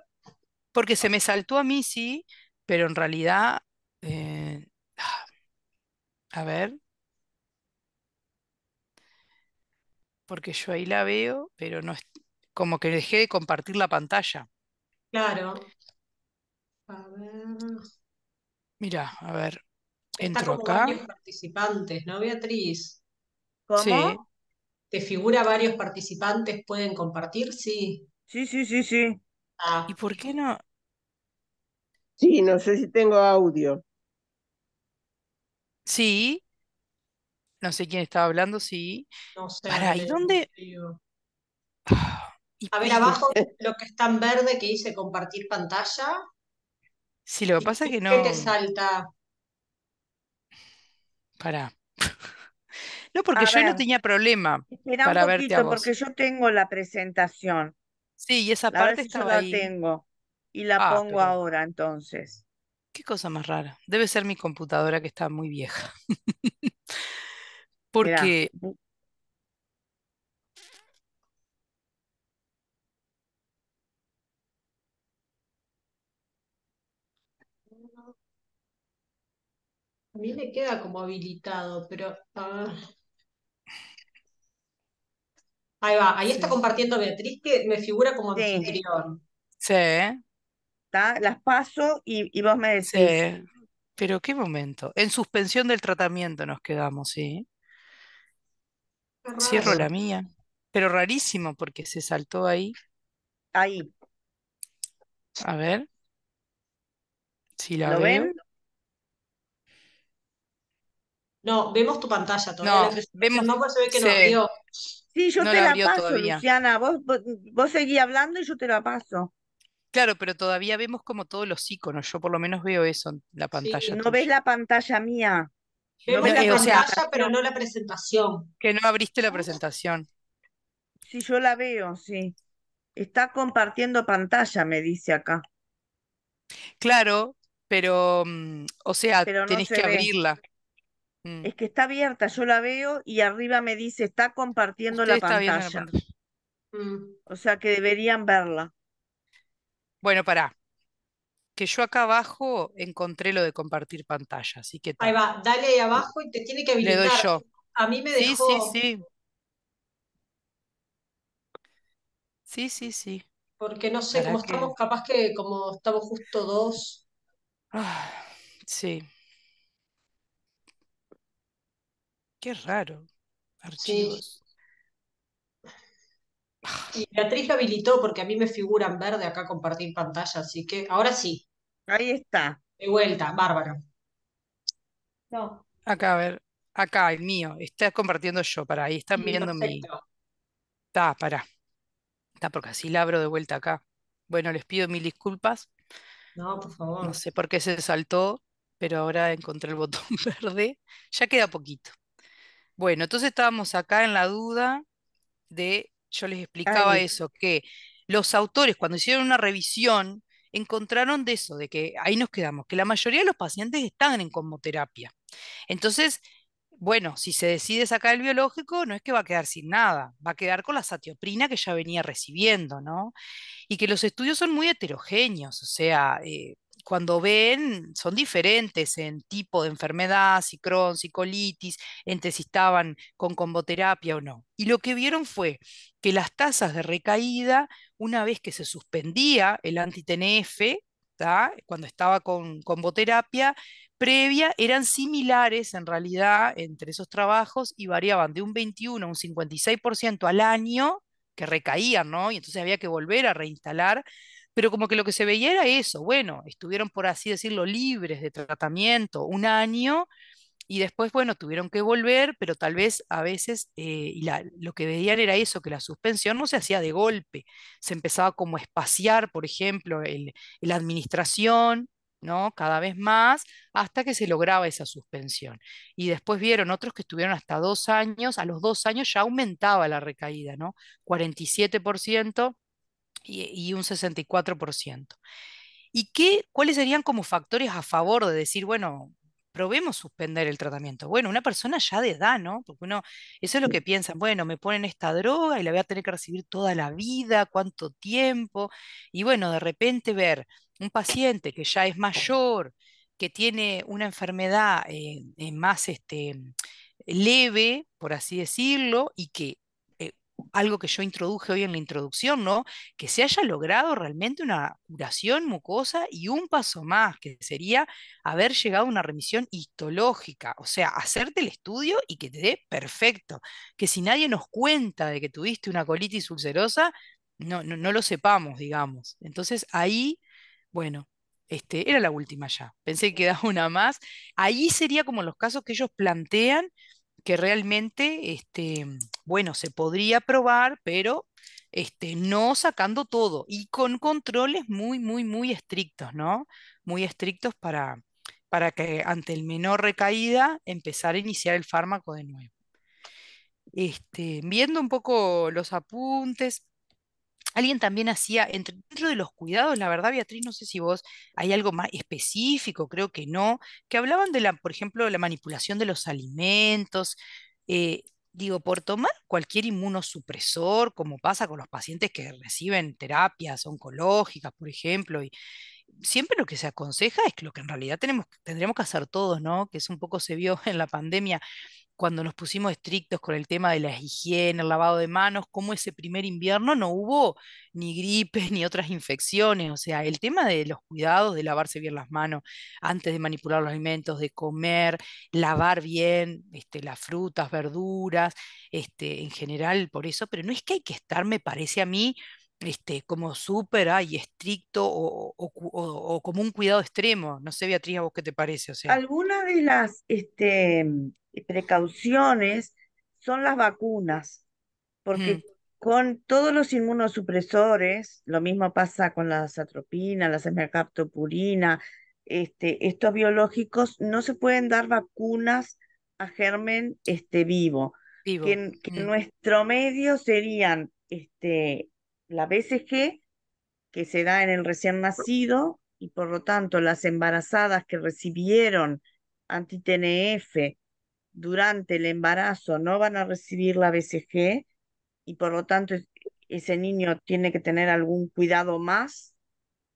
Porque se me saltó a mí, sí, pero en realidad. Eh, a ver. Porque yo ahí la veo, pero no es. Como que dejé de compartir la pantalla.
Claro. A ver.
Mira, a ver. entro acá.
participantes, ¿no, Beatriz? ¿Cómo? Sí. ¿Te figura varios participantes pueden compartir? Sí. Sí, sí, sí, sí. Ah. ¿Y por qué no?
Sí, no sé si tengo audio.
Sí. No sé quién estaba hablando, sí. No sé. ¿y dónde?
Ah, a ver, abajo lo que está en verde que dice compartir pantalla.
Sí, lo que pasa es que no. ¿Qué te
salta?
Para porque yo no tenía problema Espera para un poquito, porque
yo tengo la presentación. Sí, y esa parte estaba la tengo y la ah, pongo ahora entonces.
Qué cosa más rara. Debe ser mi computadora que está muy vieja. porque
A mí me queda
como habilitado, pero. Ah. Ahí va, ahí está compartiendo Beatriz que me figura como sí. interior.
Sí. Las paso y, y vos me decís. Pero qué momento. En suspensión del tratamiento nos quedamos, sí. Cierro la mía. Pero rarísimo porque se saltó ahí. Ahí. A ver. Si la ¿Lo ven?
No, vemos tu pantalla todavía. No, vemos. No, pues se ve que
Sí, yo te la,
paso, Luciana. Vos, vos, seguí hablando y yo te la
paso. Claro, pero todavía vemos como todos los iconos. Yo por lo menos veo eso en la pantalla. no ves la pantalla mía. Veo la eh, pantalla, pero no la presentación. Que no abriste la presentación.
Sí, yo la veo, sí. Está compartiendo pantalla, me dice acá.
Claro, pero, mm, o sea, tenés que abrirla.
Mm. Es que está abierta, yo la veo y arriba me dice, está compartiendo la, pantalla.
Mm. O sea que deberían verla. Bueno, pará. Que yo acá abajo encontré lo de compartir pantalla, así que... Ahí va, dale ahí abajo y
te tiene que habilitar. Le doy yo. A mí me dejó... Sí, sí, sí.
Sí, sí, sí.
Porque no sé, como estamos, capaz que como estamos justo dos.
Ah, sí. Qué raro. Archivos.
Y Beatriz lo habilitó porque a mí me figura en verde acá compartir pantalla, así que ahora
sí. Ahí está. De vuelta, bárbaro. No. Acá, a ver. Acá, el mío. Estás compartiendo yo, para ahí. Están viendo mi. Está, para. Está, porque así la abro de vuelta acá. Bueno, les pido mil disculpas.
No, por favor. No
sé por qué se saltó, pero ahora encontré el botón verde. Ya queda poquito. Bueno, entonces estábamos acá en la duda de, yo les explicaba eso, que los autores cuando hicieron una revisión encontraron de eso, de que ahí nos quedamos, que la mayoría de los pacientes están en terapia. Entonces, bueno, si se decide sacar el biológico, no es que va a quedar sin nada, va a quedar con la satioprina que ya venía recibiendo, ¿no? Y que los estudios son muy heterogéneos, o sea, eh, cuando ven son diferentes en tipo de enfermedad, si Crohn, colitis, entre si estaban con comboterapia o no. Y lo que vieron fue que las tasas de recaída, una vez que se suspendía el anti-TNF, cuando estaba con comboterapia previa, eran similares en realidad entre esos trabajos y variaban de un 21 a un 56% al año que recaían, ¿no? Y entonces había que volver a reinstalar pero como que lo que se veía era eso, bueno, estuvieron por así decirlo libres de tratamiento un año y después, bueno, tuvieron que volver, pero tal vez a veces eh, lo que veían era eso, que la suspensión no se hacía de golpe, se empezaba como a espaciar, por ejemplo, la administración, ¿no? Cada vez más, hasta que se lograba esa suspensión. Y después vieron otros que estuvieron hasta dos años, a los dos años ya aumentaba la recaída, ¿no? 47% y, un 64%. ¿Y qué, cuáles serían como factores a favor de decir, bueno, probemos suspender el tratamiento? Bueno, una persona ya de edad, ¿no? Porque eso es lo que piensan, bueno, me ponen esta droga y la voy a tener que recibir toda la vida, cuánto tiempo. Y bueno, de repente ver un paciente que ya es mayor, que tiene una enfermedad eh, eh, más este, leve, por así decirlo, y que algo que yo introduje hoy en la introducción, ¿no? Que se haya logrado realmente una curación mucosa y un paso más, que sería haber llegado a una remisión histológica, o sea, hacerte el estudio y que te dé perfecto, que si nadie nos cuenta de que tuviste una colitis ulcerosa, no, no, lo sepamos, digamos. Entonces ahí, bueno, este, era la última ya, pensé que quedaba una más. Ahí sería como los casos que ellos plantean que realmente, este, bueno, se podría probar, pero este, no sacando todo y con controles muy, muy, muy estrictos, ¿no? Muy estrictos para, para que ante el menor recaída empezar a iniciar el fármaco de nuevo. Este, viendo un poco los apuntes, alguien también hacía, entre, dentro de los cuidados, la verdad, Beatriz, no sé si vos hay algo más específico, creo que no, que hablaban de la, por ejemplo, de la manipulación de los alimentos. Eh, digo, por tomar cualquier inmunosupresor, como pasa con los pacientes que reciben terapias oncológicas, por ejemplo, y siempre lo que se aconseja es que lo que en realidad tenemos, tendremos que hacer todos, ¿no? Que es un poco se vio en la pandemia, cuando nos pusimos estrictos con el tema de la higiene, el lavado de manos, como ese primer invierno no hubo ni gripes ni otras infecciones. O sea, el tema de los cuidados, de lavarse bien las manos antes de manipular los alimentos, de comer, lavar bien este, las frutas, verduras, este, en general por eso, pero no es que hay que estar, me parece a mí, este, como súper y estricto o, como un cuidado extremo. No sé, Beatriz, ¿a vos qué te parece?
Algunas de las este, precauciones son las vacunas, porque mm. con todos los inmunosupresores, lo mismo pasa con la satropina, la semercaptopurina, este, estos biológicos, no se pueden dar vacunas a germen este, vivo.
Que, mm.
nuestro medio serían este, la BCG, que se da en el recién nacido, y por lo tanto las embarazadas que recibieron anti durante el embarazo no van a recibir la BCG y por lo tanto ese niño tiene que tener algún cuidado más,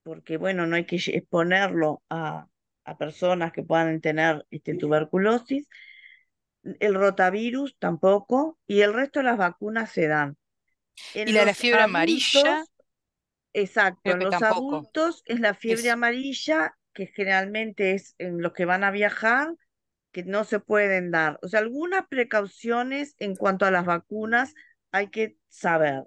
porque bueno, no hay que exponerlo a, personas que puedan tener este, tuberculosis. El rotavirus tampoco, y el resto de las vacunas se dan.
¿Y la, fiebre amarilla?
Exacto, en los adultos es la fiebre amarilla, que generalmente es en los que van a viajar, que no se pueden dar. O sea, algunas precauciones en cuanto a las vacunas hay que saber.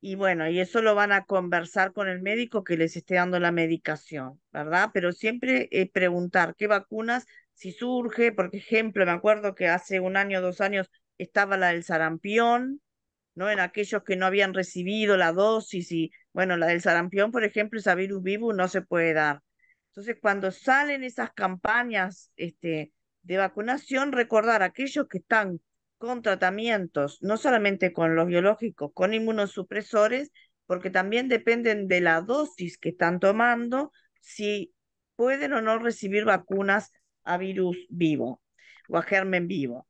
Y bueno, y eso lo van a conversar con el médico que les esté dando la medicación, ¿verdad? Pero siempre eh, preguntar qué vacunas, si surge, por ejemplo, me acuerdo que hace un año, o dos años estaba la del sarampión, ¿no? En aquellos que no habían recibido la dosis y, bueno, la del sarampión, por ejemplo, esa virus vivo no se puede dar. Entonces, cuando salen esas campañas, este, de vacunación, recordar a aquellos que están con tratamientos, no solamente con los biológicos, con inmunosupresores, porque también dependen de la dosis que están tomando, si pueden o no recibir vacunas a virus vivo o a germen vivo.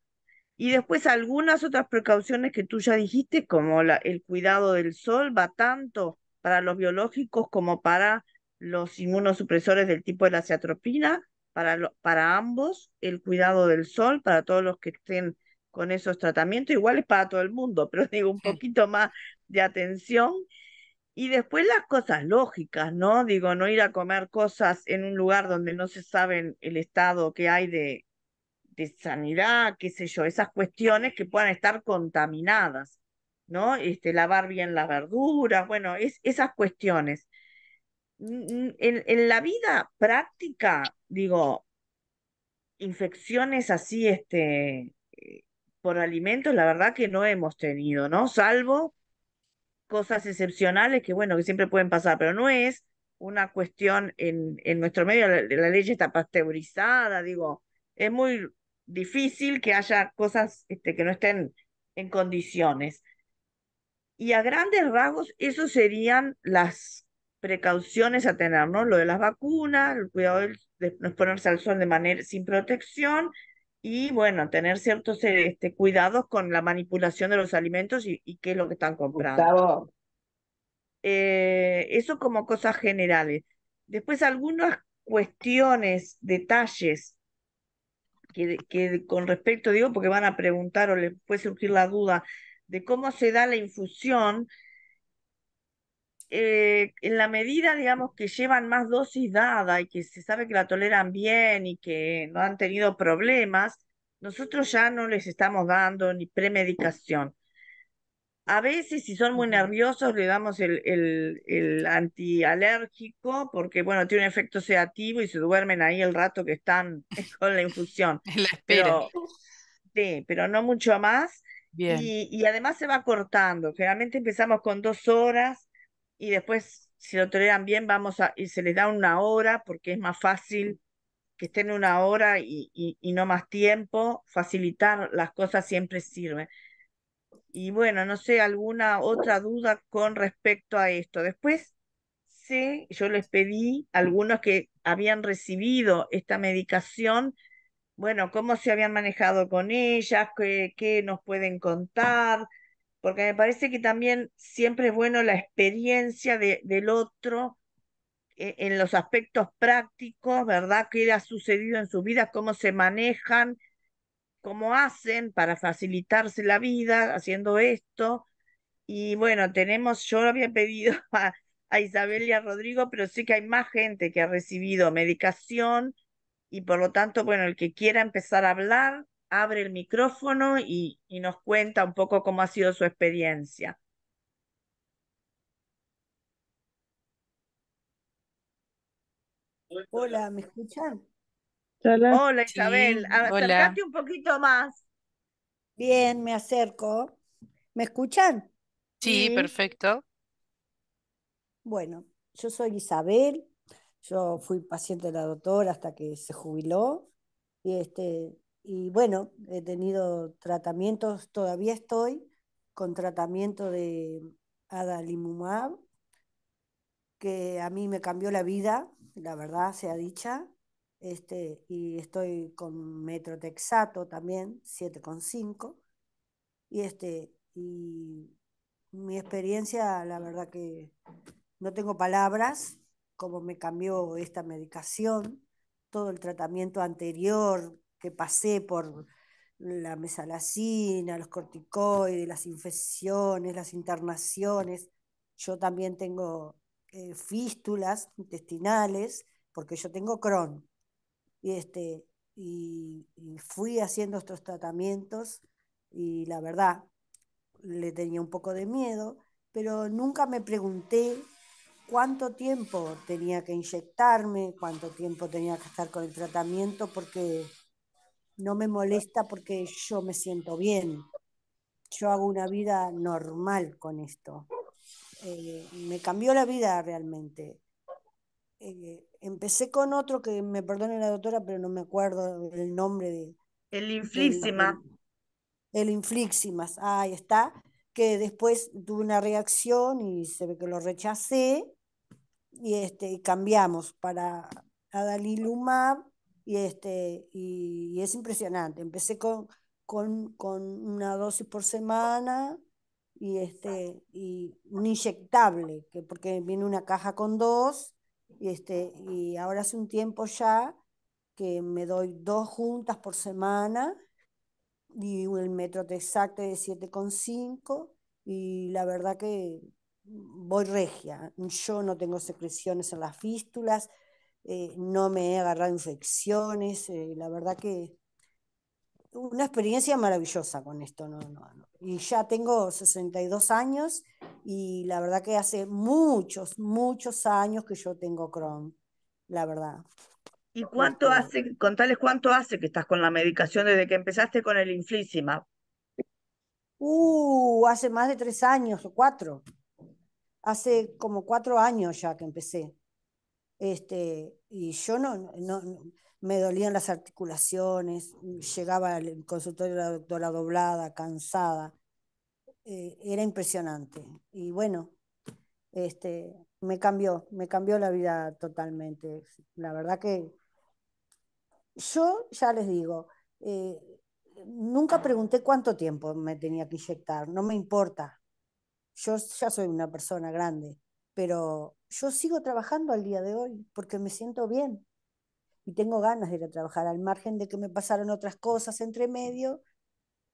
Y después algunas otras precauciones que tú ya dijiste, como la, el cuidado del sol, va tanto para los biológicos como para los inmunosupresores del tipo de la ciatropina, para, para ambos, el cuidado del sol, para todos los que estén con esos tratamientos, igual es para todo el mundo, pero digo un poquito más de atención. Y después las cosas lógicas, ¿no? Digo, no ir a comer cosas en un lugar donde no se sabe el estado que hay de, de sanidad, qué sé yo, esas cuestiones que puedan estar contaminadas, ¿no? Este, lavar bien las verduras, bueno, es, esas cuestiones. En, en la vida práctica digo, infecciones así, este, eh, por alimentos, la verdad que no hemos tenido, ¿no? Salvo cosas excepcionales que, bueno, que siempre pueden pasar, pero no es una cuestión en, en nuestro medio, la, la leche está pasteurizada, digo, es muy difícil que haya cosas este, que no estén en condiciones. Y a grandes rasgos, eso serían las precauciones a tener, ¿no? Lo de las vacunas, el cuidado del, ponerse al sol de manera sin protección y bueno, tener ciertos este, cuidados con la manipulación de los alimentos y, qué es lo que están comprando. Eh, eso como cosas generales. Después algunas cuestiones, detalles que con respecto, digo, porque van a preguntar o les puede surgir la duda de cómo se da la infusión eh, en la medida, digamos, que llevan más dosis dada y que se sabe que la toleran bien y que no han tenido problemas, nosotros ya no les estamos dando ni premedicación. A veces, si son muy nerviosos, le damos el, el, antialérgico porque, bueno, tiene un efecto sedativo y se duermen ahí el rato que están con la infusión. Pero, sí, pero no mucho más. Bien. Y, y además se va cortando. Generalmente empezamos con dos horas y después, si lo toleran bien, vamos a, y se les da una hora porque es más fácil que estén una hora y, no más tiempo, facilitar las cosas siempre sirve. Y bueno, no sé, alguna otra duda con respecto a esto. Después, sí, yo les pedí a algunos que habían recibido esta medicación, bueno, cómo se habían manejado con ellas, qué, qué nos pueden contar, porque me parece que también siempre es bueno la experiencia del otro eh, en los aspectos prácticos, ¿verdad? ¿Qué ha sucedido en su vida? ¿Cómo se manejan? ¿Cómo hacen para facilitarse la vida haciendo esto? Y bueno, tenemos, yo lo había pedido a, Isabel y a Rodrigo, pero sí que hay más gente que ha recibido medicación y por lo tanto, bueno, el que quiera empezar a hablar, abre el micrófono y, nos cuenta un poco cómo ha sido su experiencia.
Hola, ¿me escuchan?
Hola, Hola Isabel, acércate un
poquito más. Bien, me acerco. ¿Me escuchan?
Sí, sí, perfecto.
Bueno, yo soy Isabel, yo fui paciente de la doctora hasta que se jubiló y este, y bueno, he tenido tratamientos, todavía estoy con tratamiento de adalimumab, que a mí me cambió la vida, la verdad sea dicha, este, y estoy con metrotexato también, 7,5, y, este, y mi experiencia, la verdad que no tengo palabras, como me cambió esta medicación, todo el tratamiento anterior que pasé por la mesalacina, los corticoides, las infecciones, las internaciones. Yo también tengo eh, fístulas intestinales, porque yo tengo Crohn. Y, este, y, y fui haciendo estos tratamientos y la verdad le tenía un poco de miedo, pero nunca me pregunté cuánto tiempo tenía que inyectarme, cuánto tiempo tenía que estar con el tratamiento, porque no me molesta porque yo me siento bien. Yo hago una vida normal con esto. Eh, me cambió la vida realmente. Eh, empecé con otro que me perdone la doctora, pero no me acuerdo el nombre de. El Inflixima. El, ahí está. Que después tuve una reacción y se ve que lo rechacé y este, cambiamos para Adalilumab y, este, y, es impresionante. Empecé con, con, con, una dosis por semana y, este, y un inyectable, que, porque viene una caja con dos. Y, este, y ahora hace un tiempo ya que me doy dos juntas por semana y el metro exacto de 7,5 y la verdad que voy regia. Yo no tengo secreciones en las fístulas, eh, no me he agarrado infecciones, eh, la verdad que una experiencia maravillosa con esto. No, no, Y ya tengo 62 años y la verdad que hace muchos, muchos años que yo tengo Crohn, la verdad.
¿Y cuánto hace, contales cuánto hace que estás con la medicación desde que empezaste con el inflísima.
Uh, hace más de tres años o cuatro. Hace como cuatro años ya que empecé. Este, y yo no, me dolían las articulaciones, mm, llegaba al consultorio de la doctora doblada, cansada. Eh, era impresionante. Y bueno, este, me cambió, me cambió la vida totalmente. La verdad que yo ya les digo, eh, nunca pregunté cuánto tiempo me tenía que inyectar, no me importa. Yo ya soy una persona grande, pero yo sigo trabajando al día de hoy porque me siento bien y tengo ganas de ir a trabajar, al margen de que me pasaron otras cosas entre medio,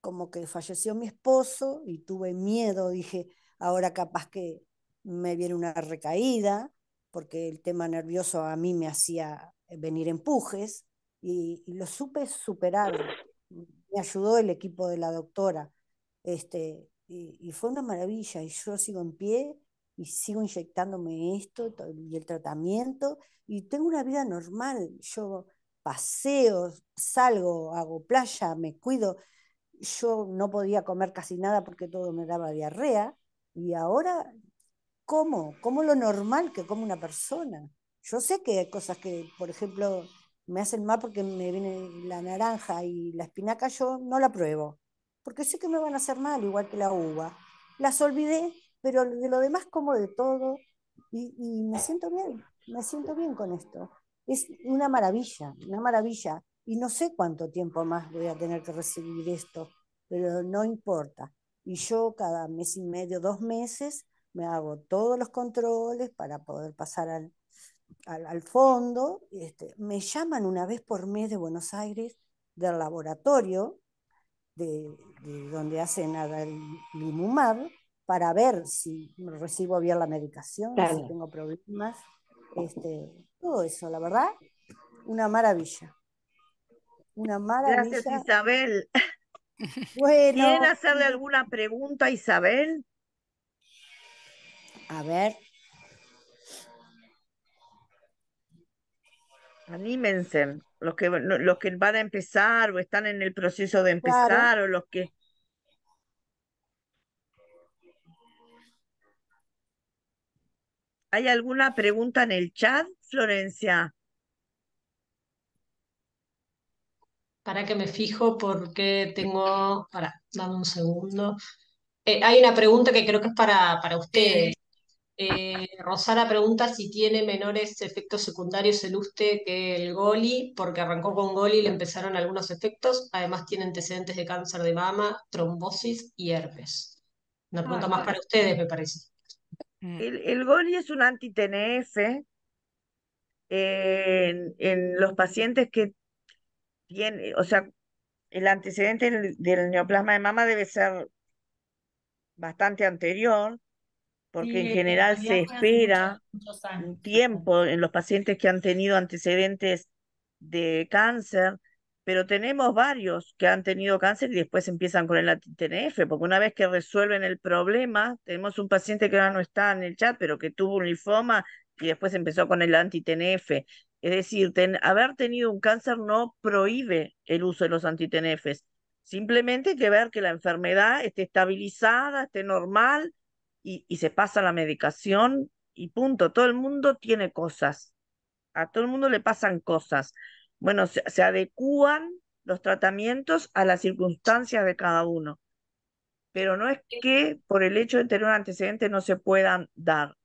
como que falleció mi esposo y tuve miedo, dije, ahora capaz que me viene una recaída, porque el tema nervioso a mí me hacía eh, venir empujes y, lo supe superar. Me ayudó el equipo de la doctora. Este, y fue una maravilla y yo sigo en pie y sigo inyectándome esto y el tratamiento y tengo una vida normal. Yo paseo, salgo, hago playa, me cuido. Yo no podía comer casi nada porque todo me daba diarrea y ahora como, como lo normal que come una persona. Yo sé que hay cosas que, por ejemplo, me hacen mal porque me viene la naranja y la espinaca, yo no la pruebo, porque sé que me van a hacer mal, igual que la uva. Las olvidé pero de lo demás como de todo y, me siento bien, me siento bien con esto. Es una maravilla, una maravilla. Y no sé cuánto tiempo más voy a tener que recibir esto, pero no importa. Y yo cada mes y medio, dos meses, me hago todos los controles para poder pasar al, al, fondo. Este, me llaman una vez por mes de Buenos Aires del laboratorio, de, de donde hacen El limumab, para ver si recibo bien la medicación, si tengo problemas. Este, todo eso, la verdad, una maravilla. Una maravilla. Gracias,
Isabel.
Bueno. ¿Quieren hacerle alguna
pregunta
Isabel? A ver.
Anímense, los que, los que van a empezar o están en el proceso de empezar o los que ¿Hay alguna pregunta en el chat, Florencia?
Para que me fijo porque tengo... Para, dame un segundo. Eh, hay una pregunta que creo que es para, para ustedes. Eh, Rosara pregunta si tiene menores efectos secundarios el usted que el GOLI, porque arrancó con GOLI y le empezaron algunos efectos. Además tiene antecedentes de cáncer de mama, trombosis y herpes. Una pregunta ah, más para ustedes, me parece. Mm. El, el
Goli es un anti-TNF en, los pacientes que tienen, o sea, el antecedente del, neoplasma de mama debe ser bastante anterior, porque en general se espera un tiempo en los pacientes que han tenido antecedentes de cáncer pero tenemos varios que han tenido cáncer y después empiezan con el TNF porque una vez que resuelven el problema, tenemos un paciente que ahora no está en el chat, pero que tuvo un linfoma y después empezó con el anti-TNF. Es decir, haber tenido un cáncer no prohíbe el uso de los antitenefes. Simplemente hay que ver que la enfermedad esté estabilizada, esté normal y, y se pasa la medicación y punto. Todo el mundo tiene cosas. A todo el mundo le pasan cosas bueno, se, adecúan los tratamientos a las circunstancias de cada uno. Pero no es que por el hecho de tener un antecedente no se puedan dar.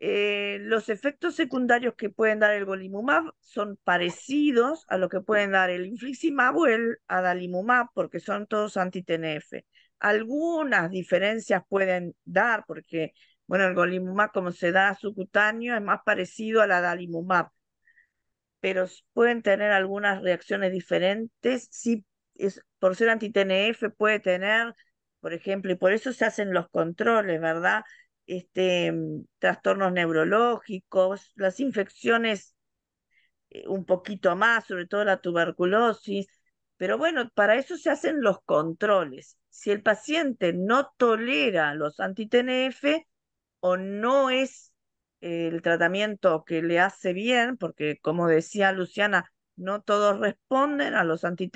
Eh, los efectos secundarios que pueden dar el golimumab son parecidos a lo que pueden dar el infliximab o el adalimumab, porque son todos anti-TNF. Algunas diferencias pueden dar, porque, bueno, el golimumab, como se da subcutáneo, es más parecido al adalimumab, pero pueden tener algunas reacciones diferentes. si es, por ser antitnf puede tener, por ejemplo, y por eso se hacen los controles, ¿verdad? Este, mm, trastornos neurológicos, las infecciones eh, un poquito más, sobre todo la tuberculosis, pero bueno, para eso se hacen los controles. Si el paciente no tolera los antitnf o no es el tratamiento que le hace bien, porque como decía Luciana, no todos responden a los anti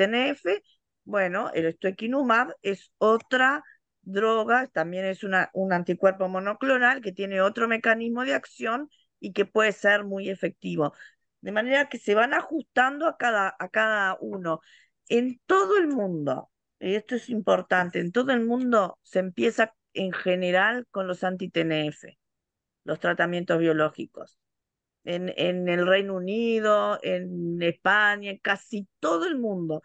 Bueno, el estoequinumab es otra droga, también es una, un anticuerpo monoclonal que tiene otro mecanismo de acción y que puede ser muy efectivo. De manera que se van ajustando a cada, a cada uno. En todo el mundo, y esto es importante, en todo el mundo se empieza en general con los anti los tratamientos biológicos. En, en, el Reino Unido, en España, en casi todo el mundo.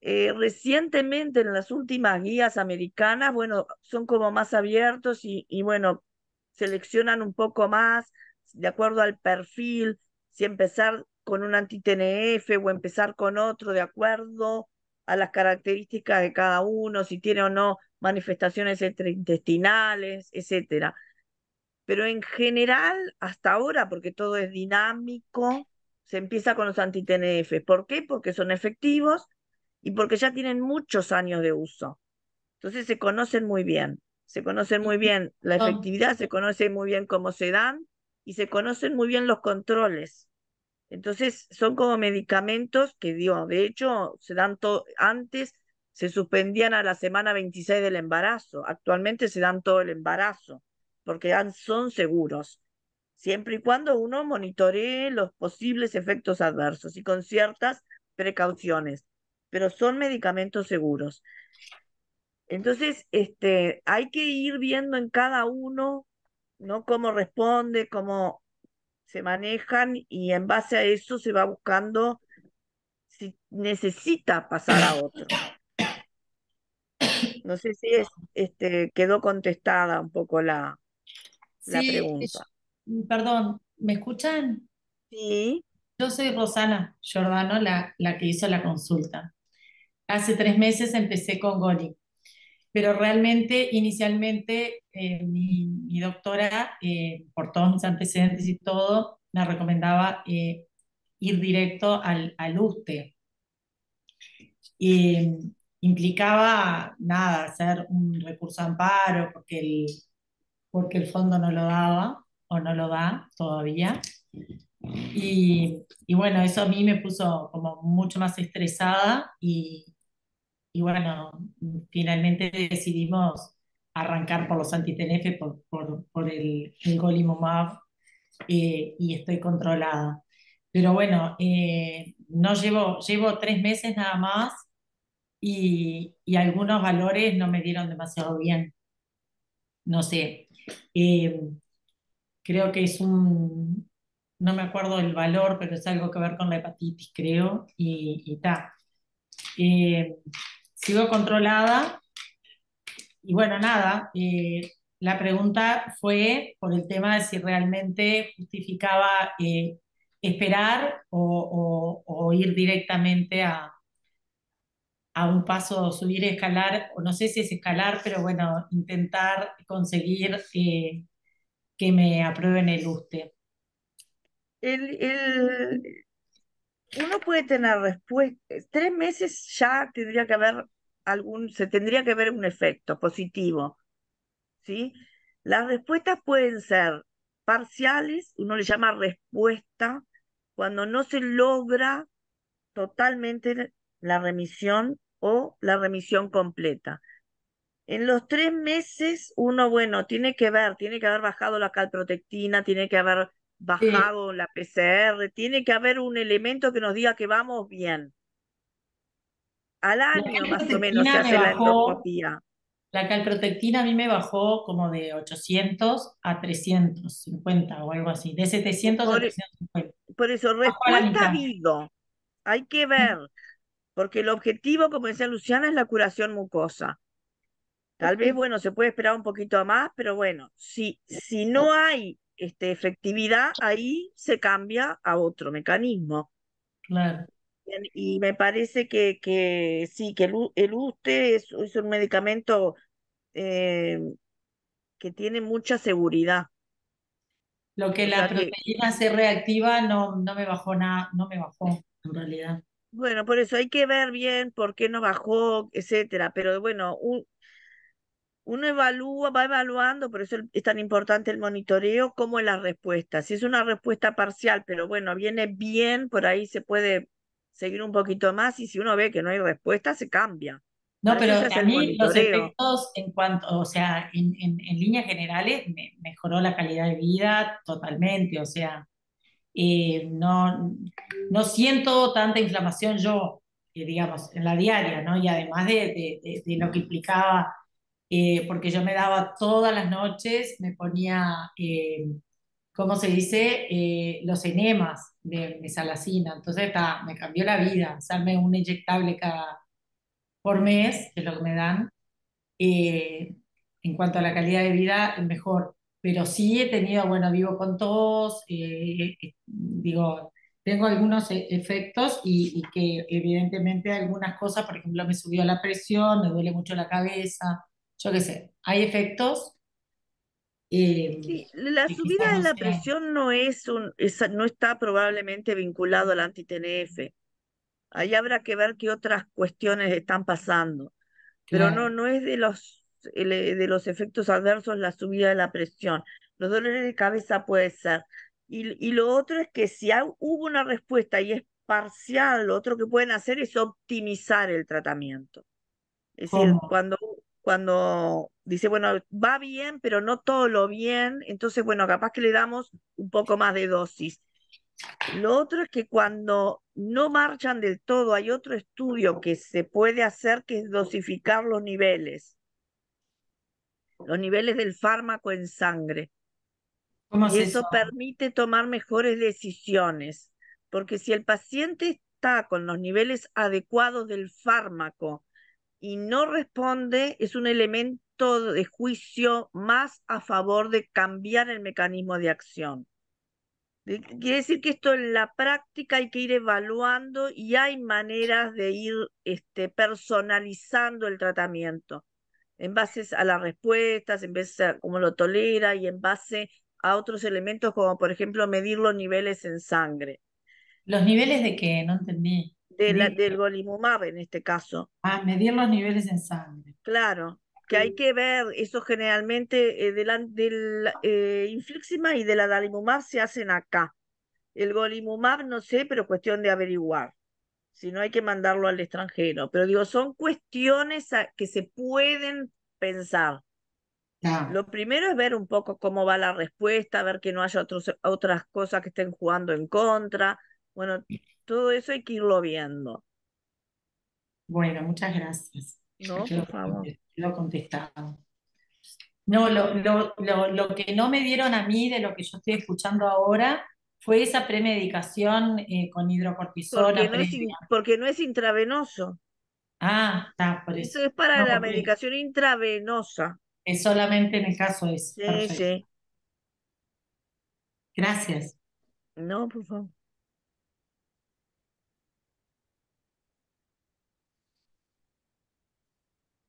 Eh, recientemente en las últimas guías americanas, bueno, son como más abiertos y, y bueno, seleccionan un poco más de acuerdo al perfil, si empezar con un anti-TNF o empezar con otro de acuerdo a las características de cada uno, si tiene o no manifestaciones intestinales, etcétera. Pero en general, hasta ahora, porque todo es dinámico, se empieza con los anti ¿Por qué? Porque son efectivos y porque ya tienen muchos años de uso. Entonces se conocen muy bien. Se conocen muy bien la oh. efectividad, se conoce muy bien cómo se dan y se conocen muy bien los controles. Entonces son como medicamentos que, digo, de hecho, se dan todo, antes se suspendían a la semana 26 del embarazo, actualmente se dan todo el embarazo porque son seguros, siempre y cuando uno monitoree los posibles efectos adversos y con ciertas precauciones, pero son medicamentos seguros. Entonces, este, hay que ir viendo en cada uno, ¿no? Cómo responde, cómo se manejan y en base a eso se va buscando si necesita pasar a otro. No sé si es, este, quedó contestada un poco la,
la pregunta. Mm, perdón, ¿me escuchan? Sí. Yo soy Rosana Giordano, la, la que hizo la consulta. Hace tres meses empecé con Goli, pero realmente inicialmente eh, mi, doctora, eh, por todos mis antecedentes y todo, me recomendaba eh, ir directo al, al USTE. Mm, implicaba nada, hacer un recurso de amparo, porque el, porque el fondo no lo daba o no lo da todavía. Y, y bueno, eso a mí me puso como mucho más estresada y, y bueno, finalmente decidimos arrancar por los antitnf, por, por, por, el, el Golimumab, eh, y estoy controlada. Pero bueno, eh, no llevo, llevo tres meses nada más y, y, algunos valores no me dieron demasiado bien. No sé, eh, creo que es un, no me acuerdo el valor, pero es algo que ver con la hepatitis, creo, y, eh, sigo controlada. Y bueno, nada, eh, la pregunta fue por el tema de si realmente justificaba esperar o, ir directamente a, a un paso subir, escalar, o no sé si es escalar, pero bueno, intentar conseguir eh, que me aprueben el USTE.
uno puede tener respuestas, tres meses ya tendría que haber algún, se tendría que ver un efecto positivo, ¿sí? Las respuestas pueden ser parciales, uno le llama respuesta, cuando no se logra totalmente la remisión o la remisión completa. En los tres meses, uno, bueno, tiene que ver, tiene que haber bajado la calprotectina, tiene que haber bajado la PCR, tiene que haber un elemento que nos diga que vamos bien. Al año más o menos se hace la
La calprotectina a mí me bajó como de 800 a 350 o algo así, de 700 a 350. E
por eso, respuesta habido? Hay que ver porque el objetivo, como decía Luciana, es la curación mucosa. Tal vez, bueno, se puede esperar un poquito más, pero bueno, si, si no hay este, efectividad, ahí se cambia a otro mecanismo. Claro. Y me parece que, que sí, que el, el es, un medicamento eh, que tiene mucha seguridad.
Lo que la proteína se reactiva no, no me bajó nada, no me bajó en realidad.
Bueno, por eso hay que ver bien por qué no bajó, etcétera. Pero bueno, uno evalúa, va evaluando, por eso es tan importante el monitoreo como es la respuesta. Si es una respuesta parcial, pero bueno, viene bien, por ahí se puede seguir un poquito más y si uno ve que no hay respuesta, se cambia.
No, pero a los efectos en cuanto, o sea, en, líneas generales mejoró la calidad de vida totalmente, o sea, eh, no, no siento tanta inflamación yo, eh, digamos, en la diaria, ¿no? Y además de, de, lo que implicaba, eh, porque yo me daba todas las noches, me ponía, ¿cómo se dice? los enemas de mesalacina. Entonces, ta, me cambió la vida, usarme un inyectable cada por mes, que es lo que me dan. en cuanto a la calidad de vida, mejor pero sí he tenido, bueno, vivo con todos eh, eh, digo, tengo algunos e, efectos y, que evidentemente algunas cosas, por ejemplo, me subió la presión, me duele mucho la cabeza, yo qué sé, hay efectos. Eh, la subida de la presión no, es un, no está probablemente
vinculado al anti-TNF. Ahí habrá que ver qué otras cuestiones están pasando. Pero no, no es de los de los efectos adversos la subida de la presión. Los dolores de cabeza puede ser. Y, lo otro es que si hubo una respuesta y es parcial, lo otro que pueden hacer es optimizar el tratamiento. Es decir, cuando, cuando dice, bueno, va bien, pero no todo lo bien, entonces, bueno, capaz que le damos un poco más de dosis. Lo otro es que cuando no marchan del todo, hay otro estudio que se puede hacer que es dosificar los niveles los niveles del fármaco en sangre. y eso, permite tomar mejores decisiones, porque si el paciente está con los niveles adecuados del fármaco y no responde, es un elemento de juicio más a favor de cambiar el mecanismo de acción. Quiere decir que esto en la práctica hay que ir evaluando y hay maneras de ir este, personalizando el tratamiento en base a las respuestas, en base a cómo lo tolera y en base a otros elementos como por ejemplo medir los niveles en sangre.
¿Los niveles de qué? No entendí. del
golimumab en este caso.
Ah, medir los niveles en sangre.
Claro, que hay que ver, eso generalmente eh, del, del eh, inflixima y de la se hacen acá. El golimumab no sé, pero cuestión de averiguar si no hay que mandarlo al extranjero. Pero digo, son cuestiones que se pueden pensar. Lo primero es ver un poco cómo va la respuesta, ver que no haya otros, otras cosas que estén jugando en contra. Bueno, todo eso hay que irlo viendo.
Bueno, muchas gracias. No, por favor. Lo he contestado. No, lo, lo, lo, lo que no me dieron a mí de lo que yo estoy escuchando ahora fue esa premedicación eh, con hidrocortisol?
Porque no, es, intravenoso.
Ah, está, por eso. Eso es para la medicación intravenosa. Es solamente en el caso ese. Sí, sí. Gracias.
No, por favor.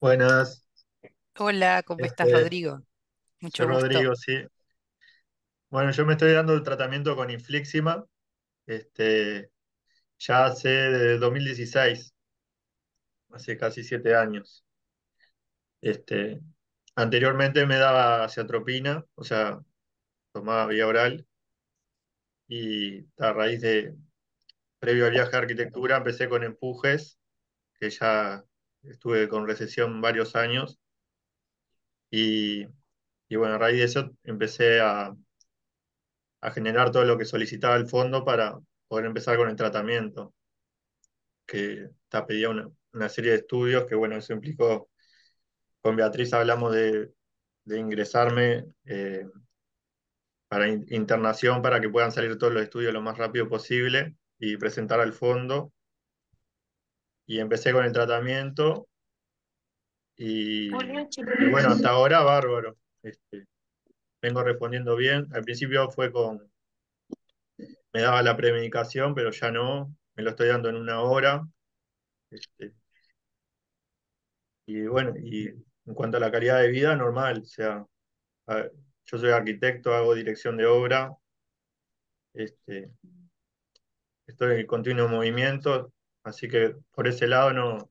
Buenas.
Hola, ¿cómo estás, este, Rodrigo?
Mucho gusto. Rodrigo, sí. Bueno, yo me estoy dando el tratamiento con inflixima, este, ya hace 2016, hace casi siete años. Este, anteriormente me daba ciatropina, o sea, tomaba vía oral, y a raíz de, previo al viaje a arquitectura, empecé con empujes, que ya estuve con recesión varios años, y bueno, a raíz de eso empecé a a generar todo lo que solicitaba el fondo para poder empezar con el tratamiento, que pedía una, una serie de estudios que, bueno, eso implicó, con Beatriz hablamos de, ingresarme eh, para internación para que puedan salir todos los estudios lo más rápido posible y presentar al fondo. Y empecé con el tratamiento y,
y bueno, hasta
ahora bárbaro. Este, vengo respondiendo bien. Al principio fue con, me daba la premedicación, pero ya no, me lo estoy dando en una hora. Este, y bueno, y en cuanto a la calidad de vida, normal, o sea, yo soy arquitecto, hago dirección de obra, este, estoy en continuo movimiento, así que por ese lado no,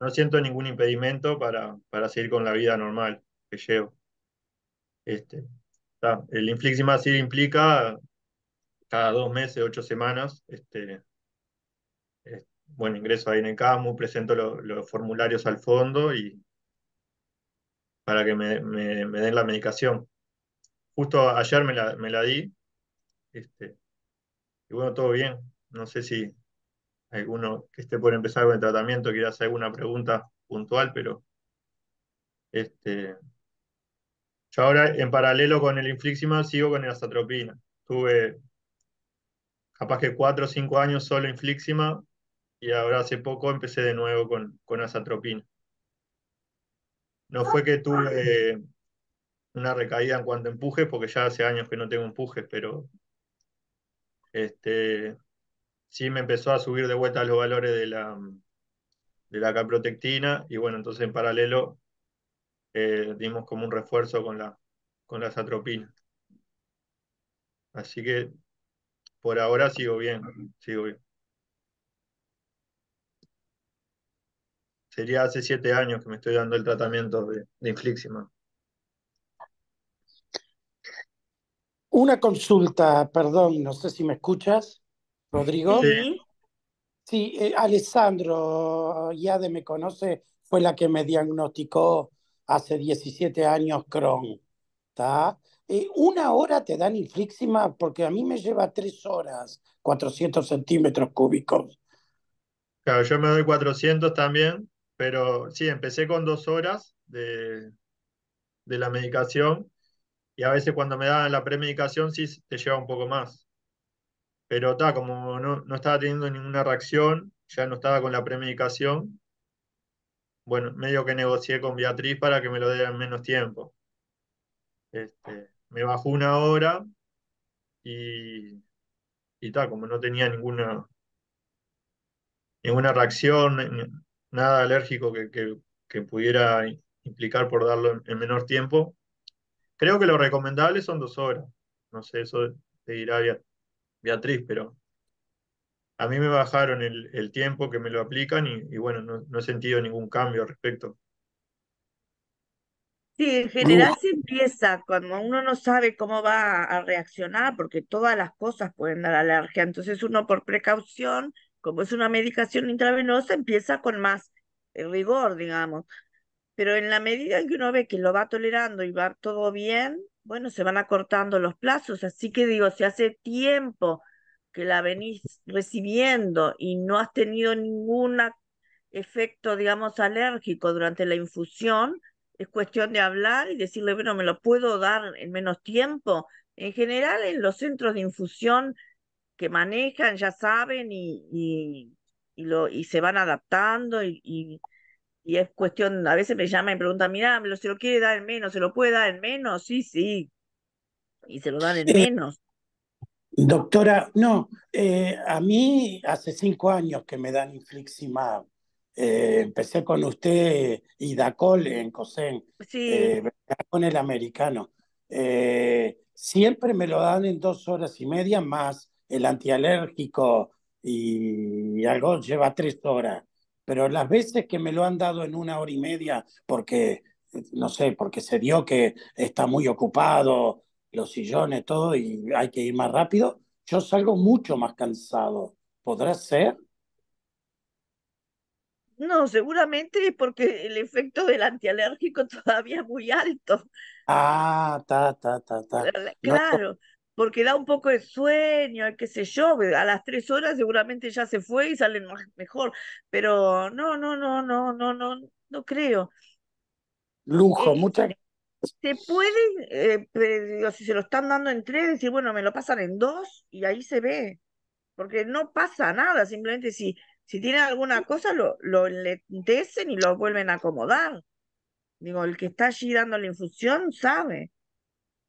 no siento ningún impedimento para, para seguir con la vida normal que llevo. Este, el Inflixima sí implica cada dos meses, ocho semanas, este, bueno, ingreso ahí en el CAMU, presento los formularios al fondo y para que me, den la medicación. Justo ayer me la, di, este, y bueno, todo bien. No sé si alguno que esté por empezar con el tratamiento quiera hacer alguna pregunta puntual, pero este, yo ahora, en paralelo con el inflixima, sigo con el azatropina. Tuve capaz que cuatro o cinco años solo inflixima, y ahora hace poco empecé de nuevo con, con azatropina.
No fue que tuve
una recaída en cuanto a empujes, porque ya hace años que no tengo empujes, pero este, sí me empezó a subir de vuelta los valores de la, de la caprotectina y bueno, entonces en paralelo eh, dimos como un refuerzo con, la, con las atropinas. Así que por ahora sigo bien, sigo bien. Sería hace siete años que me estoy dando el tratamiento de, inflixima.
Una consulta, perdón, no sé si me escuchas, Rodrigo. Sí, eh, Alessandro Yade me conoce, fue la que me diagnosticó hace 17 años Chrome, está una hora te dan inflixima porque a mí me lleva tres horas 400 centímetros cúbicos.
Claro, yo me doy 400 también, pero sí, empecé con dos horas de, de la medicación y a veces cuando me dan la premedicación sí te lleva un poco más. Pero está, como no, no estaba teniendo ninguna reacción, ya no estaba con la premedicación, bueno, medio que negocié con Beatriz para que me lo en menos tiempo. Este, me bajó una hora y, y tal, como no tenía ninguna, ninguna reacción, nada alérgico que, que, pudiera implicar por darlo en, menor tiempo, creo que lo recomendable son dos horas. No sé, eso te dirá Beatriz, pero a mí me bajaron el, tiempo que me lo aplican y, bueno, no, he sentido ningún cambio al respecto.
Sí, en general se empieza cuando uno no sabe cómo va a reaccionar, porque todas las cosas pueden dar alergia. Entonces uno por precaución, como es una medicación intravenosa, empieza con más eh, rigor, digamos. Pero en la medida en que uno ve que lo va tolerando y va todo bien, bueno, se van acortando los plazos. Así que digo, si hace tiempo que la venís recibiendo y no has tenido ningún efecto, digamos, alérgico durante la infusión, es cuestión de hablar y decirle, bueno, me lo puedo dar en menos tiempo. En general, en los centros de infusión que manejan, ya saben y, lo, y se van adaptando y, es cuestión, a veces me llaman y preguntan, mira, ¿se lo quiere dar en menos? ¿Se lo puede dar en menos? Sí, sí.
Y se lo dan en menos. Doctora, no, eh, a mí hace cinco años que me dan infliximab. Eh, empecé con usted y Dacol en COSEN, eh, con el americano. siempre me lo dan en dos horas y media más el antialérgico y, y algo lleva tres horas. Pero las veces que me lo han dado en una hora y media, porque, no sé, porque se dio que está muy ocupado, los sillones, todo, y hay que ir más rápido, yo salgo mucho más cansado. ¿Podrá ser?
No, seguramente porque el efecto del antialérgico todavía es muy alto.
Ah, ta, ta, ta, ta.
Claro, porque da un poco de sueño, qué sé yo, a las tres horas seguramente ya se fue y sale mejor, pero no, no, no, no, no, no, no creo.
Lujo, eh, muchas gracias
se puede, eh, si se lo están dando en tres, decir, bueno, me lo pasan en dos y ahí se ve, porque no pasa nada, simplemente si, si tienen alguna cosa lo, lo enlentecen y lo vuelven a acomodar. Digo, el que está allí dando la infusión sabe.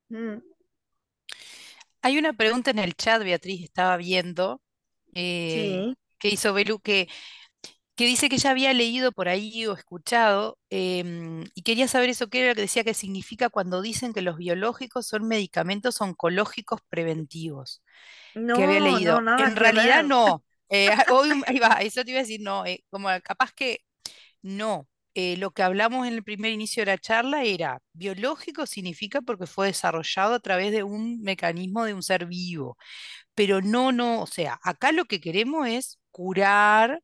Mm. Hay una pregunta en el chat, Beatriz, estaba viendo, eh, que hizo Belu, que que dice que ya había leído por ahí o escuchado em, y quería saber eso que era, que decía que significa cuando dicen que los biológicos son medicamentos oncológicos preventivos. No, que leído. No, en realidad no. hoy, eh, ah, eso te iba a decir, no, eh, como capaz que no. Eh, lo que hablamos en el primer inicio de la charla era biológico significa porque fue desarrollado a través de un mecanismo de un ser vivo. Pero no, no, o sea, acá lo que queremos es curar,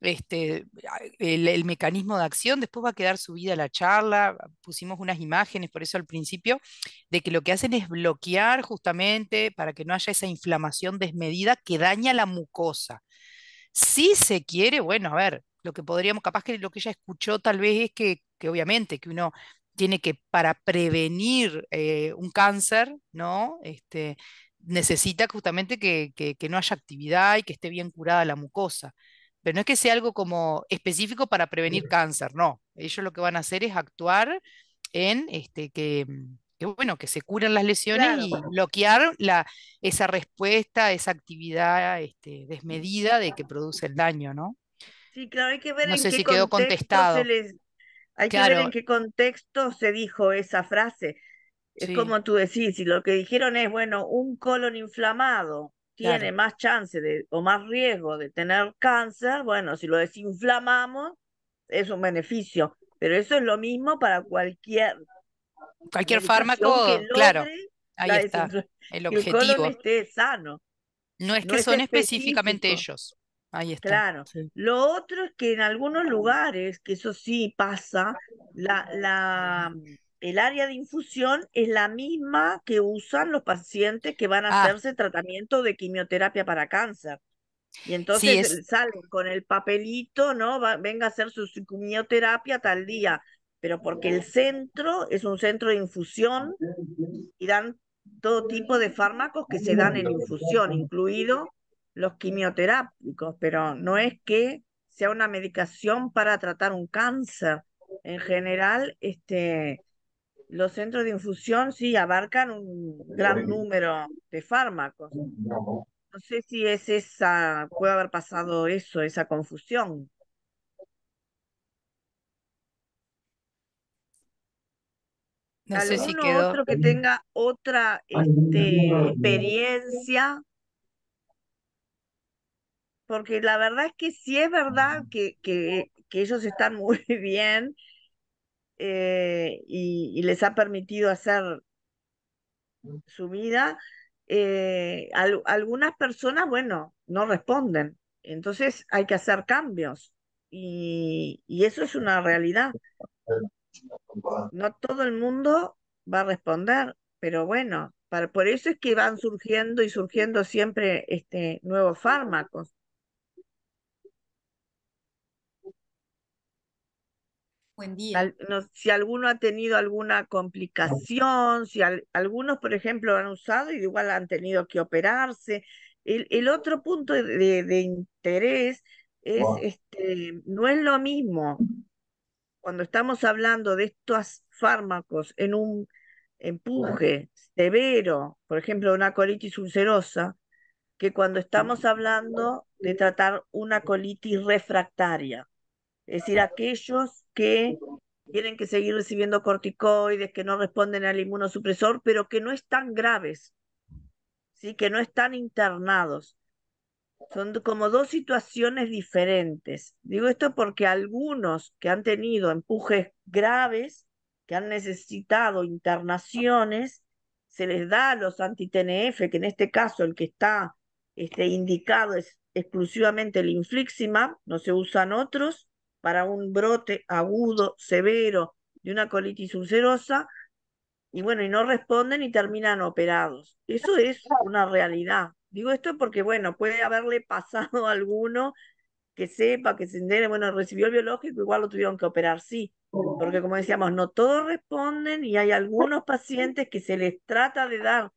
este, ah, el, mecanismo de acción, después va a quedar subida la charla, pusimos unas imágenes, por eso al principio, de que lo que hacen es bloquear justamente para que no haya esa inflamación desmedida que daña la mucosa. Si se quiere, bueno, a ver, lo que podríamos, capaz que lo que ella escuchó tal vez es que, obviamente que uno tiene que, para prevenir eh, un cáncer, ¿no? Este, necesita justamente que no haya actividad y que esté bien curada la mucosa pero no es que sea algo como específico para prevenir cáncer, no. Ellos lo que van a hacer es actuar en este, que, mm, bueno, que se curen las lesiones y bloquear esa respuesta, esa actividad este, desmedida de que produce el daño, ¿no?
Sí, claro, hay que ver en qué contestado. hay que ver en qué contexto se dijo esa frase. Es como tú decís, si lo que dijeron es, bueno, un colon inflamado, tiene más chance de, o más riesgo de tener cáncer, bueno, si lo desinflamamos, es un beneficio. Pero eso es lo mismo para cualquier... Cualquier fármaco, claro. Ahí está, el objetivo. Que esté sano. No es que son específicamente ellos. Ahí está. Claro. Lo otro es que en algunos lugares, que eso sí pasa, la, la, el área de infusión es la misma que usan los pacientes que van a ah. hacerse tratamiento de quimioterapia para cáncer. Y entonces eh, salen con el papelito, ¿no? venga a hacer su quimioterapia tal día. Pero porque el centro es un centro de infusión y dan todo tipo de fármacos que se dan en infusión, incluido los quimioterápicos, pero no es que sea una medicación para tratar un cáncer. En general, este, los centros de infusión sí abarcan un gran número de fármacos. No sé si es esa, puede haber pasado eso, esa confusión. No sé si quedó. otro que tenga otra este, experiencia? Porque la verdad es que sí es verdad que, que, que ellos están muy bien eh, y, les ha permitido hacer su vida, eh, algunas personas, bueno, no responden. Entonces hay que hacer cambios y, eso es una realidad. No todo el mundo va a responder, pero bueno, para, por eso es que van surgiendo y surgiendo siempre este, nuevos fármacos. día. si alguno ha tenido alguna complicación, si algunos, por ejemplo, han usado y igual han tenido que operarse. El, otro punto de, interés es, este, no es lo mismo cuando estamos hablando de estos fármacos en un empuje severo, por ejemplo, una colitis ulcerosa, que cuando estamos hablando de tratar una colitis refractaria. Es decir, aquellos que tienen que seguir recibiendo corticoides, que no responden al inmunosupresor, pero que no están graves, ¿sí? que no están internados. Son como dos situaciones diferentes. Digo esto porque algunos que han tenido empujes graves, que han necesitado internaciones, se les da los anti-TNF, que en este caso el que está este, indicado es exclusivamente el infliximab, no se usan otros, para un brote agudo, severo de una colitis ulcerosa, y bueno, y no responden y terminan operados. Eso es una realidad. Digo esto porque, bueno, puede haberle pasado a alguno que sepa, que se entere, bueno, recibió el biológico, igual lo tuvieron que operar, sí, porque como decíamos, no todos responden y hay algunos pacientes que se les trata de dar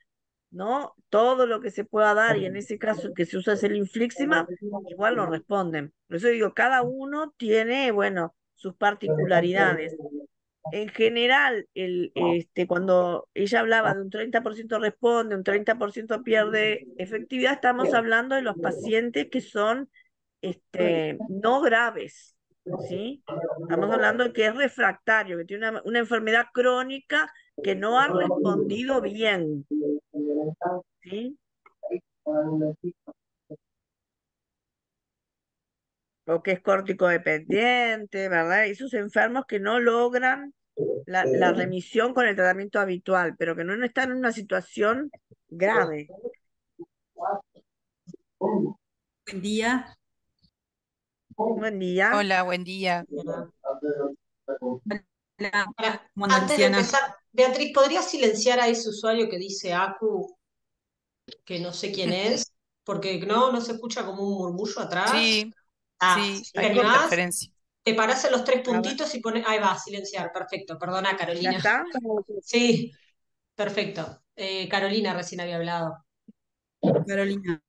¿no? Todo lo que se pueda dar, y en ese caso que se usa es el inflixima, igual no responden. Por eso digo, cada uno tiene, bueno, sus particularidades. En general, el, este, cuando ella hablaba de un 30% responde, un 30% pierde efectividad, estamos hablando de los pacientes que son este, no graves, ¿sí? Estamos hablando de que es refractario, que tiene una, una enfermedad crónica que no ha respondido bien, o que es córtico dependiente, ¿verdad? Esos enfermos que no logran la, eh. remisión con el tratamiento habitual, pero que no, están en una
situación grave. Buen
día. Buen día. Hola, buen día antes de empezar, Beatriz, ¿podrías silenciar a ese usuario que dice Aku, que no sé quién es? Porque no, no se escucha como un murmullo atrás. Sí, ah, sí, Te parás en los tres puntitos y pones. Ahí va, silenciar, perfecto. Perdona, Carolina. ¿Ya está? Sí, perfecto. Eh, Carolina recién había hablado. Carolina.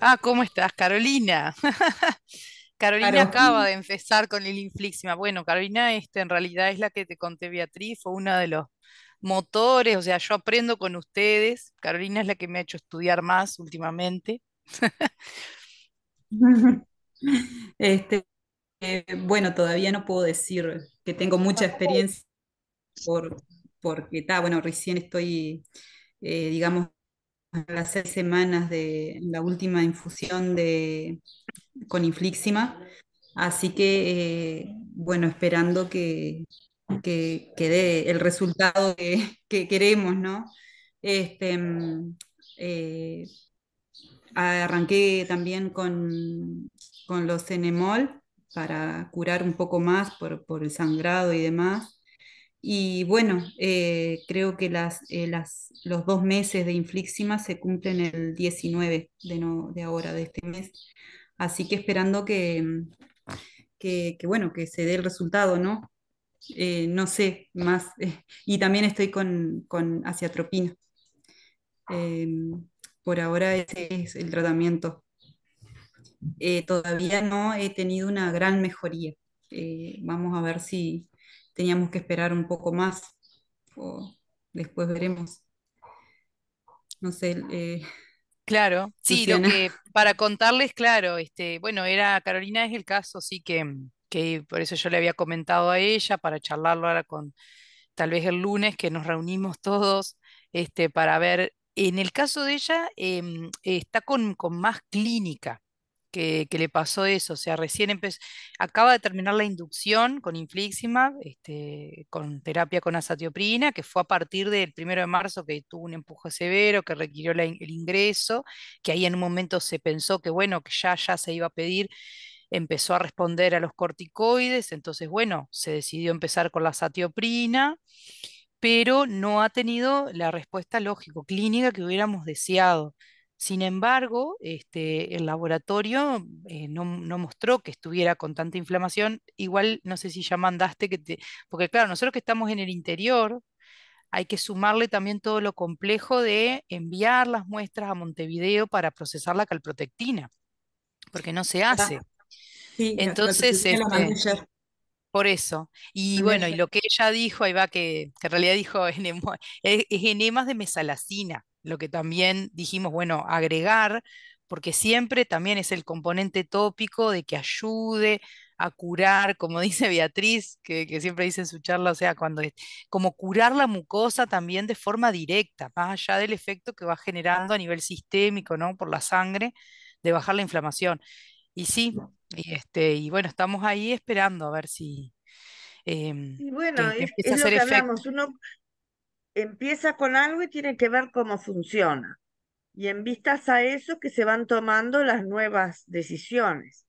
Ah, ¿cómo estás, Carolina? Carolina acaba de empezar con el inflixima. Bueno, Carolina, este, en realidad es la que te conté Beatriz, fue uno de los motores, o sea, yo aprendo con ustedes. Carolina es la que me ha hecho estudiar más últimamente.
este, eh, bueno, todavía no puedo decir que tengo mucha experiencia por, porque está, bueno, recién estoy, eh, digamos, a las seis semanas de la última infusión de, con inflixima. Así que, eh, bueno, esperando que, que, dé el resultado que, queremos, ¿no? Este, mm, eh, arranqué también con, con los enemol para curar un poco más por, por el sangrado y demás. Y bueno, eh, creo que eh, las, los dos meses de Inflixima se cumplen el 19 de, de ahora, de este mes. Así que esperando que, mm, que, bueno, que se dé el resultado, ¿no? Eh, no sé, más. y también estoy con, con por ahora ese es el tratamiento. todavía no he tenido una gran mejoría. vamos a ver si, teníamos que esperar un poco más, o después veremos. No sé. Eh,
claro, sí, para contarles, claro, este, bueno, era Carolina es el caso, sí que, por eso yo le había comentado a ella para charlarlo ahora con tal vez el lunes que nos reunimos todos este, para ver. En el caso de ella, em, está con, con más clínica, que, le pasó eso. O sea, recién acaba de terminar la inducción con infliximab, este, con terapia con asatioprina, que fue a partir del primero de marzo que tuvo un empuje severo, que requirió el ingreso, que ahí en un momento se pensó que bueno, que ya, ya se iba a pedir empezó a responder a los corticoides, entonces bueno, se decidió empezar con la satioprina, pero no ha tenido la respuesta lógico clínica que hubiéramos deseado. Sin embargo, este, el laboratorio eh, no, mostró que estuviera con tanta inflamación. Igual, no sé si ya mandaste que te... Porque claro, nosotros que estamos en el interior, hay que sumarle también todo lo complejo de enviar las muestras a Montevideo para procesar la calprotectina, porque no se hace. Sí, Entonces, este, por eso. Y bueno, y lo que ella dijo, ahí va, que, que en realidad dijo es enemas de mesalacina lo que también dijimos, bueno, agregar, porque siempre también es el componente tópico de que ayude a curar, como dice Beatriz, que, siempre dice en su charla, o sea, cuando es, como curar la mucosa también de forma directa, más allá del efecto que va generando a nivel sistémico, ¿no? Por la sangre, de bajar la inflamación. Y sí, y, este, y bueno, estamos ahí esperando a ver si... Em, y bueno, es, lo que hablamos, uno empieza
con algo y tiene que ver cómo funciona. Y en vistas a eso que se van tomando las nuevas decisiones.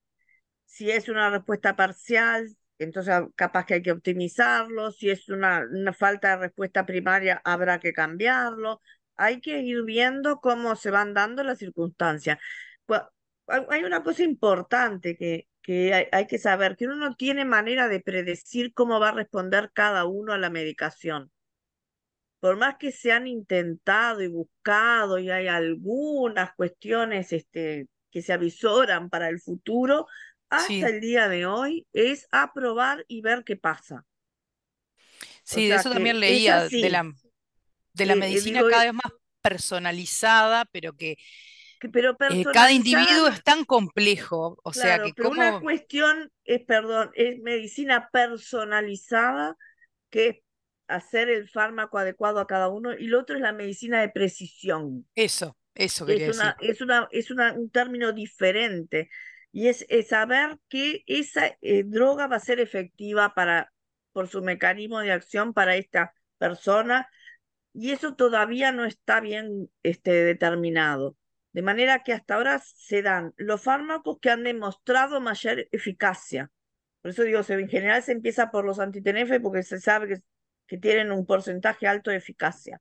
Si es una respuesta parcial, entonces ah, capaz que hay que optimizarlo. Si es una, falta de respuesta primaria, habrá que cambiarlo. Hay que ir viendo cómo se van dando las circunstancias. Hay una cosa importante que, que hay, hay que saber, que uno no tiene manera de predecir cómo va a responder cada uno a la medicación por más que se han intentado y buscado y hay algunas cuestiones este, que se avisoran para el futuro, hasta el día de hoy es aprobar y ver qué pasa.
Sí, de eso también leía, de la,
de la eh, medicina cada
eh vez más personalizada, pero que, eh, cada individuo es tan complejo. O sea que como una
cuestión es, perdón, es medicina personalizada que es hacer el fármaco adecuado a cada uno y lo otro es la medicina de precisión. Eso, eso quería es una, Es, una, un término diferente y es, saber que esa eh, droga va a ser efectiva para, por su mecanismo de acción para esta persona y eso todavía no está bien este, determinado. De manera que hasta ahora se dan los fármacos que han demostrado mayor eficacia. Por eso digo, en general se empieza por los antitenefes porque se sabe que que tienen un porcentaje alto de eficacia.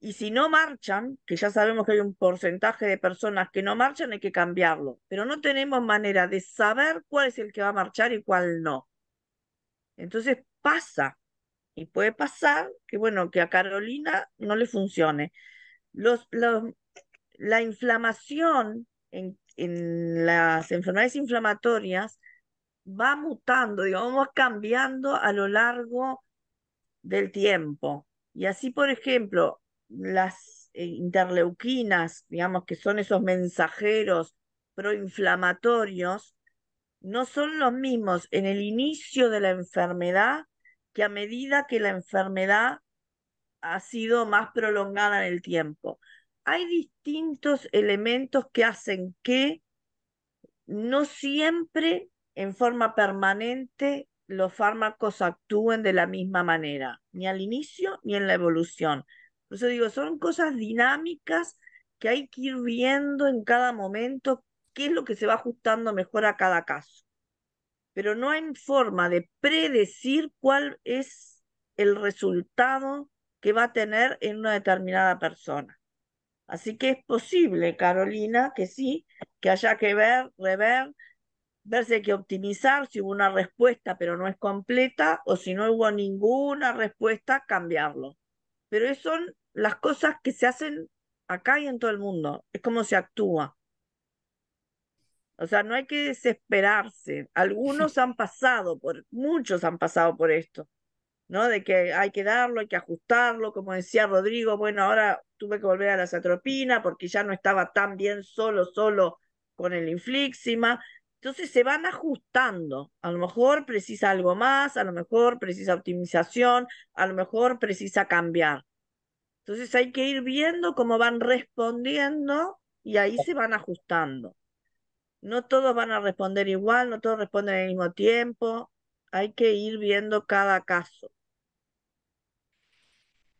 Y si no marchan, que ya sabemos que hay un porcentaje de personas que no marchan, hay que cambiarlo. Pero no tenemos manera de saber cuál es el que va a marchar y cuál no. Entonces pasa. Y puede pasar que, bueno, que a Carolina no le funcione. Los, la inflamación en, en las enfermedades inflamatorias va mutando, digamos, cambiando a lo largo del tiempo. Y así, por ejemplo, las eh, interleuquinas, digamos que son esos mensajeros proinflamatorios, no son los mismos en el inicio de la enfermedad que a medida que la enfermedad ha sido más prolongada en el tiempo. Hay distintos elementos que hacen que no siempre en forma permanente los fármacos actúen de la misma manera, ni al inicio ni en la evolución. Por digo, son cosas dinámicas que hay que ir viendo en cada momento qué es lo que se va ajustando mejor a cada caso. Pero no hay forma de predecir cuál es el resultado que va a tener en una determinada persona. Así que es posible, Carolina, que sí, que haya que ver, rever, ver si hay que optimizar, si hubo una respuesta pero no es completa, o si no hubo ninguna respuesta, cambiarlo. Pero son las cosas que se hacen acá y en todo el mundo, es como se actúa. O sea, no hay que desesperarse. Algunos han pasado por, muchos han pasado por esto, ¿no? De que hay que darlo, hay que ajustarlo, como decía Rodrigo, bueno, ahora tuve que volver a la satropina porque ya no estaba tan bien solo, solo con el inflixima. Entonces se van ajustando. A lo mejor precisa algo más, a lo mejor precisa optimización, a lo mejor precisa cambiar. Entonces hay que ir viendo cómo van respondiendo y ahí se van ajustando. No todos van a responder igual, no todos responden al mismo tiempo. Hay que ir viendo cada caso.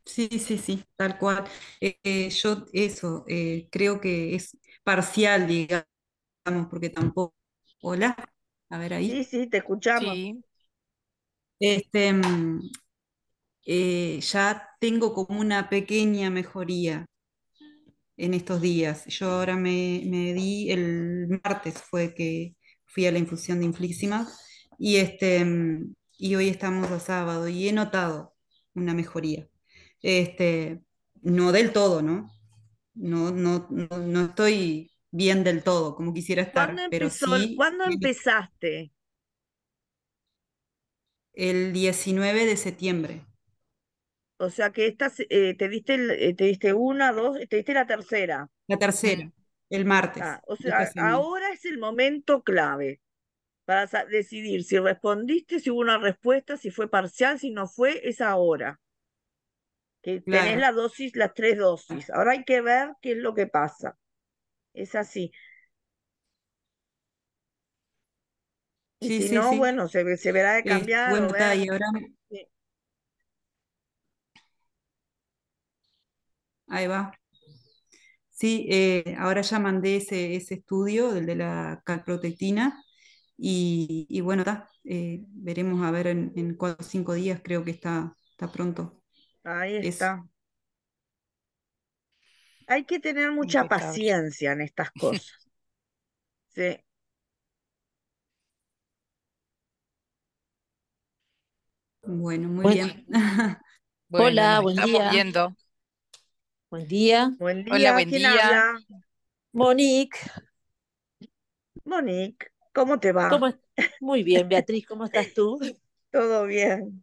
Sí, sí, sí, tal cual. Eh, eh, yo eso eh, creo que es parcial, digamos, porque tampoco Hola, a ver ahí. Sí,
sí, te escuchamos.
Este, mm, eh, ya tengo como una pequeña mejoría en estos días. Yo ahora me, me di, el martes fue que fui a la infusión de Infliximab y, este, mm, y hoy estamos a sábado y he notado una mejoría. Este, no del todo, No, no, no, no estoy bien del todo, como quisiera estar. ¿Cuándo, pero
empezaste?
El 19 de septiembre.
O sea que estas, eh, te, diste eh, te diste una, dos, te diste la
tercera. La tercera, mm. el martes. Ah, este ahora
es el momento clave para decidir si respondiste, si hubo una respuesta, si fue parcial, si no fue, es ahora. Que tenés la dosis, las tres dosis. Ah. Ahora hay que ver qué es lo que pasa es así.
Y sí, si no, bueno, se,
se, verá de eh, cambiar. Bueno, y ahora... Ahí va. Sí, eh, ahora ya mandé ese, ese estudio, el de la calprotectina, y, y bueno, eh, veremos a ver en, en, cuatro o cinco días, creo que está, está pronto.
Ahí está. Hay que tener mucha paciencia en estas cosas. sí. Bueno, muy bien.
Hola, buen día. Estamos Viendo. Buen día. Hola, buen día. Monique. Monique, ¿cómo te va? Muy bien, Beatriz, ¿cómo estás tú? Todo bien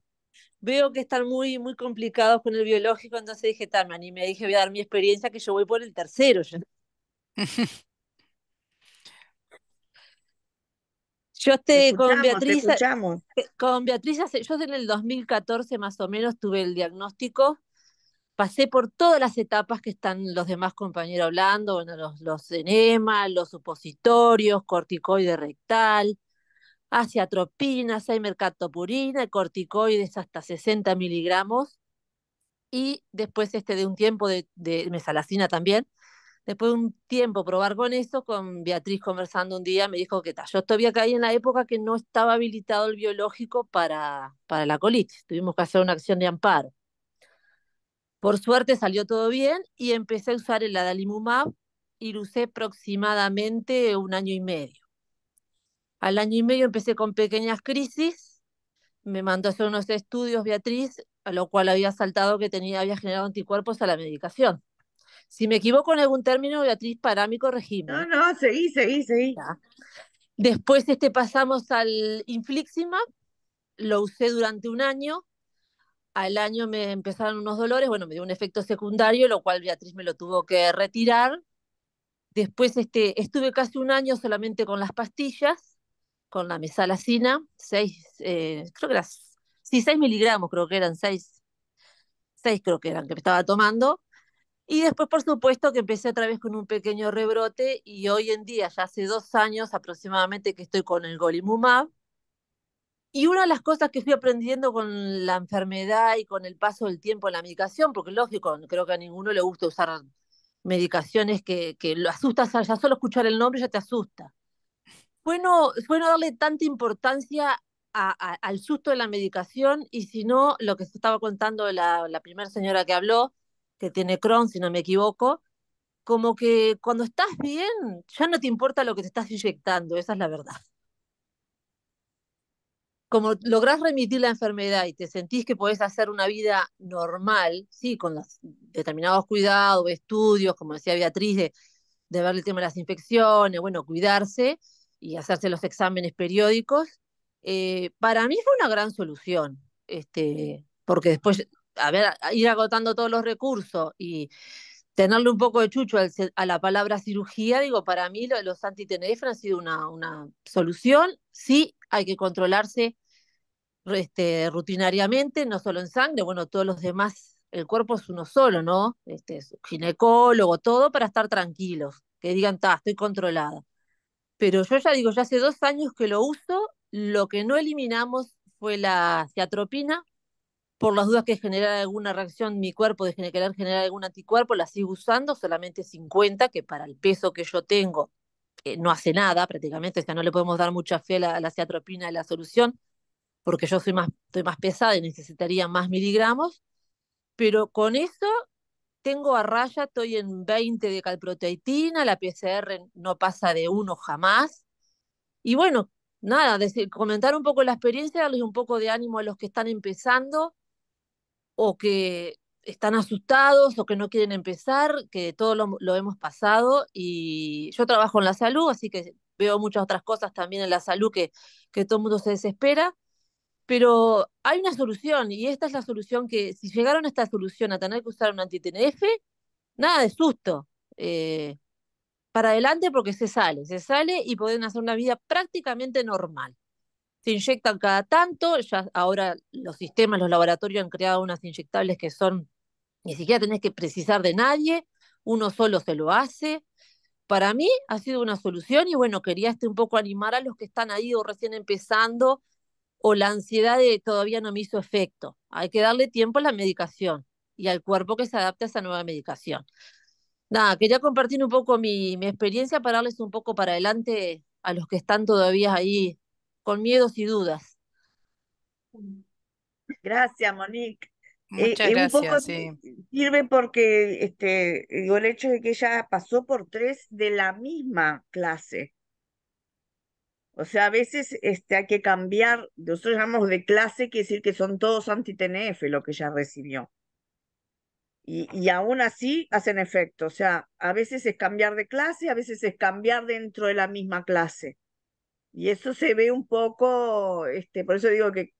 veo que están muy, muy complicados con el biológico, entonces dije, tal, me dije, voy a dar mi experiencia que yo voy por el tercero. Yo estoy eh, con Beatriz, con Beatriz, yo en el 2014 más o menos tuve el diagnóstico, pasé por todas las etapas que están los demás compañeros hablando, bueno, los, los enemas, los supositorios, corticoide rectal, Hace atropina, hay mercatopurina, corticoides hasta 60 miligramos y después este de un tiempo de, de mesalacina también. Después de un tiempo probar con eso, con Beatriz conversando un día, me dijo que tal. Yo todavía caí en la época que no estaba habilitado el biológico para, para la colitis. Tuvimos que hacer una acción de amparo. Por suerte salió todo bien y empecé a usar el adalimumab y lo usé aproximadamente un año y medio. Al año y medio empecé con pequeñas crisis, me mandó a hacer unos estudios Beatriz, a lo cual había saltado que tenía, había generado anticuerpos a la medicación. Si me equivoco en algún término, Beatriz, para mi corregime. No, no, seguí, seguí, seguí. Después este, pasamos al infliximab, lo usé durante un año, al año me empezaron unos dolores, bueno, me dio un efecto secundario, lo cual Beatriz me lo tuvo que retirar. Después este, estuve casi un año solamente con las pastillas, con la mesalacina, 6, eh, creo que eran, sí, seis miligramos, creo que eran 6, 6 creo que eran que me estaba tomando. Y después, por supuesto, que empecé otra vez con un pequeño rebrote y hoy en día, ya hace dos años aproximadamente que estoy con el golimumab. Y una de las cosas que fui aprendiendo con la enfermedad y con el paso del tiempo en la medicación, porque lógico, creo que a ninguno le gusta usar medicaciones que, que lo asustas, ya solo escuchar el nombre ya te asusta bueno, bueno darle tanta importancia al susto de la medicación y si no, lo que se estaba contando la, primera señora que habló, que tiene Crohn, si no me equivoco, como que cuando estás bien, ya no te importa lo que te estás inyectando, esa es la verdad. Como lográs remitir la enfermedad y te sentís que podés hacer una vida normal, sí, con determinados cuidados, estudios, como decía Beatriz, de, de ver el tema de las infecciones, bueno, cuidarse, y hacerse los exámenes periódicos, eh, para mí fue una gran solución, este, porque después, a ver, ir agotando todos los recursos y tenerle un poco de chucho a la palabra cirugía, digo, para mí lo, los antitenefra han sido una, una, solución, sí, hay que controlarse este, rutinariamente, no solo en sangre, bueno, todos los demás, el cuerpo es uno solo, ¿no? Este, ginecólogo, todo, para estar tranquilos, que digan, está, estoy controlada pero yo ya digo, ya hace dos años que lo uso, lo que no eliminamos fue la ciatropina, por las dudas que generara alguna reacción mi cuerpo de generar, generar algún anticuerpo, la sigo usando, solamente 50, que para el peso que yo tengo eh, no hace nada prácticamente, o sea, no le podemos dar mucha fe a la, a la ciatropina la solución, porque yo soy más, estoy más pesada y necesitaría más miligramos, pero con eso tengo a raya, estoy en 20 de calproteitina, la PCR no pasa de uno jamás. Y bueno, nada, decir, comentar un poco la experiencia, darles un poco de ánimo a los que están empezando o que están asustados o que no quieren empezar, que todo lo, hemos pasado y yo trabajo en la salud, así que veo muchas otras cosas también en la salud que, que todo el mundo se desespera pero hay una solución y esta es la solución que si llegaron a esta solución a tener que usar un anti nada de susto. Eh, para adelante porque se sale, se sale y pueden hacer una vida prácticamente normal. Se inyectan cada tanto, ya ahora los sistemas, los laboratorios han creado unas inyectables que son, ni siquiera tenés que precisar de nadie, uno solo se lo hace. Para mí ha sido una solución y bueno, quería este un poco animar a los que están ahí o recién empezando o la ansiedad todavía no me hizo efecto. Hay que darle tiempo a la medicación y al cuerpo que se adapte a esa nueva medicación. Nada, quería compartir un poco mi, experiencia para darles un poco para adelante a los que están todavía ahí con miedos y dudas.
Gracias, Monique. Eh, Muchas gracias, eh, un poco Sirve porque este, digo, el hecho de que ella pasó por tres de la misma clase. O sea, a veces este, hay que cambiar, nosotros llamamos de clase, quiere decir que son todos anti-TNF lo que ya recibió. Y, y, aún así hacen efecto. O sea, a veces es cambiar de clase, a veces es cambiar dentro de la misma clase. Y eso se ve un poco, este, por eso digo que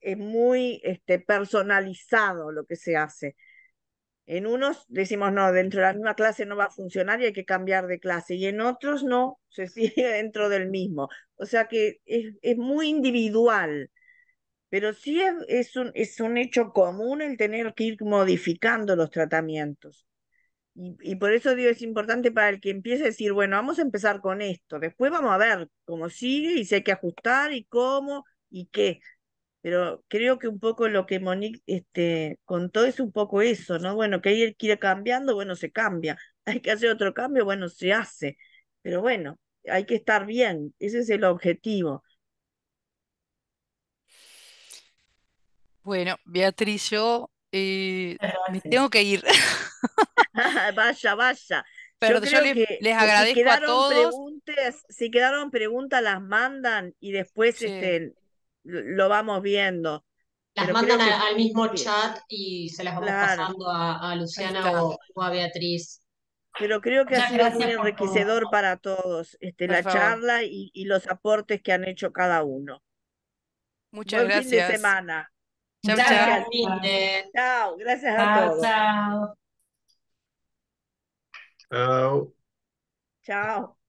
es muy este, personalizado lo que se hace. En unos decimos, no, dentro de la misma clase no va a funcionar y hay que cambiar de clase. Y en otros no, se sigue dentro del mismo. O sea que es, muy individual. Pero sí es, un, es un hecho común el tener que ir modificando los tratamientos. Y, y, por eso digo, es importante para el que empiece a decir, bueno, vamos a empezar con esto, después vamos a ver cómo sigue y si hay que ajustar y cómo y qué pero creo que un poco lo que Monique este, contó es un poco eso, ¿no? Bueno, que hay que ir cambiando, bueno, se cambia. Hay que hacer otro cambio, bueno, se hace. Pero bueno, hay que estar bien, ese es el objetivo.
Bueno, Beatriz, yo eh, tengo que ir. vaya, vaya.
Pero yo, les, que, les, agradezco a todos. si quedaron preguntas, las mandan y después este, lo vamos viendo. Las mandan al mismo chat
y se las vamos pasando a, Luciana o, a Beatriz. Pero
creo que ha sido muy enriquecedor
para todos este, la charla y, los aportes que han hecho cada uno.
Muchas gracias. semana. gracias. Chao.
chao, gracias a todos. Chao. Chao.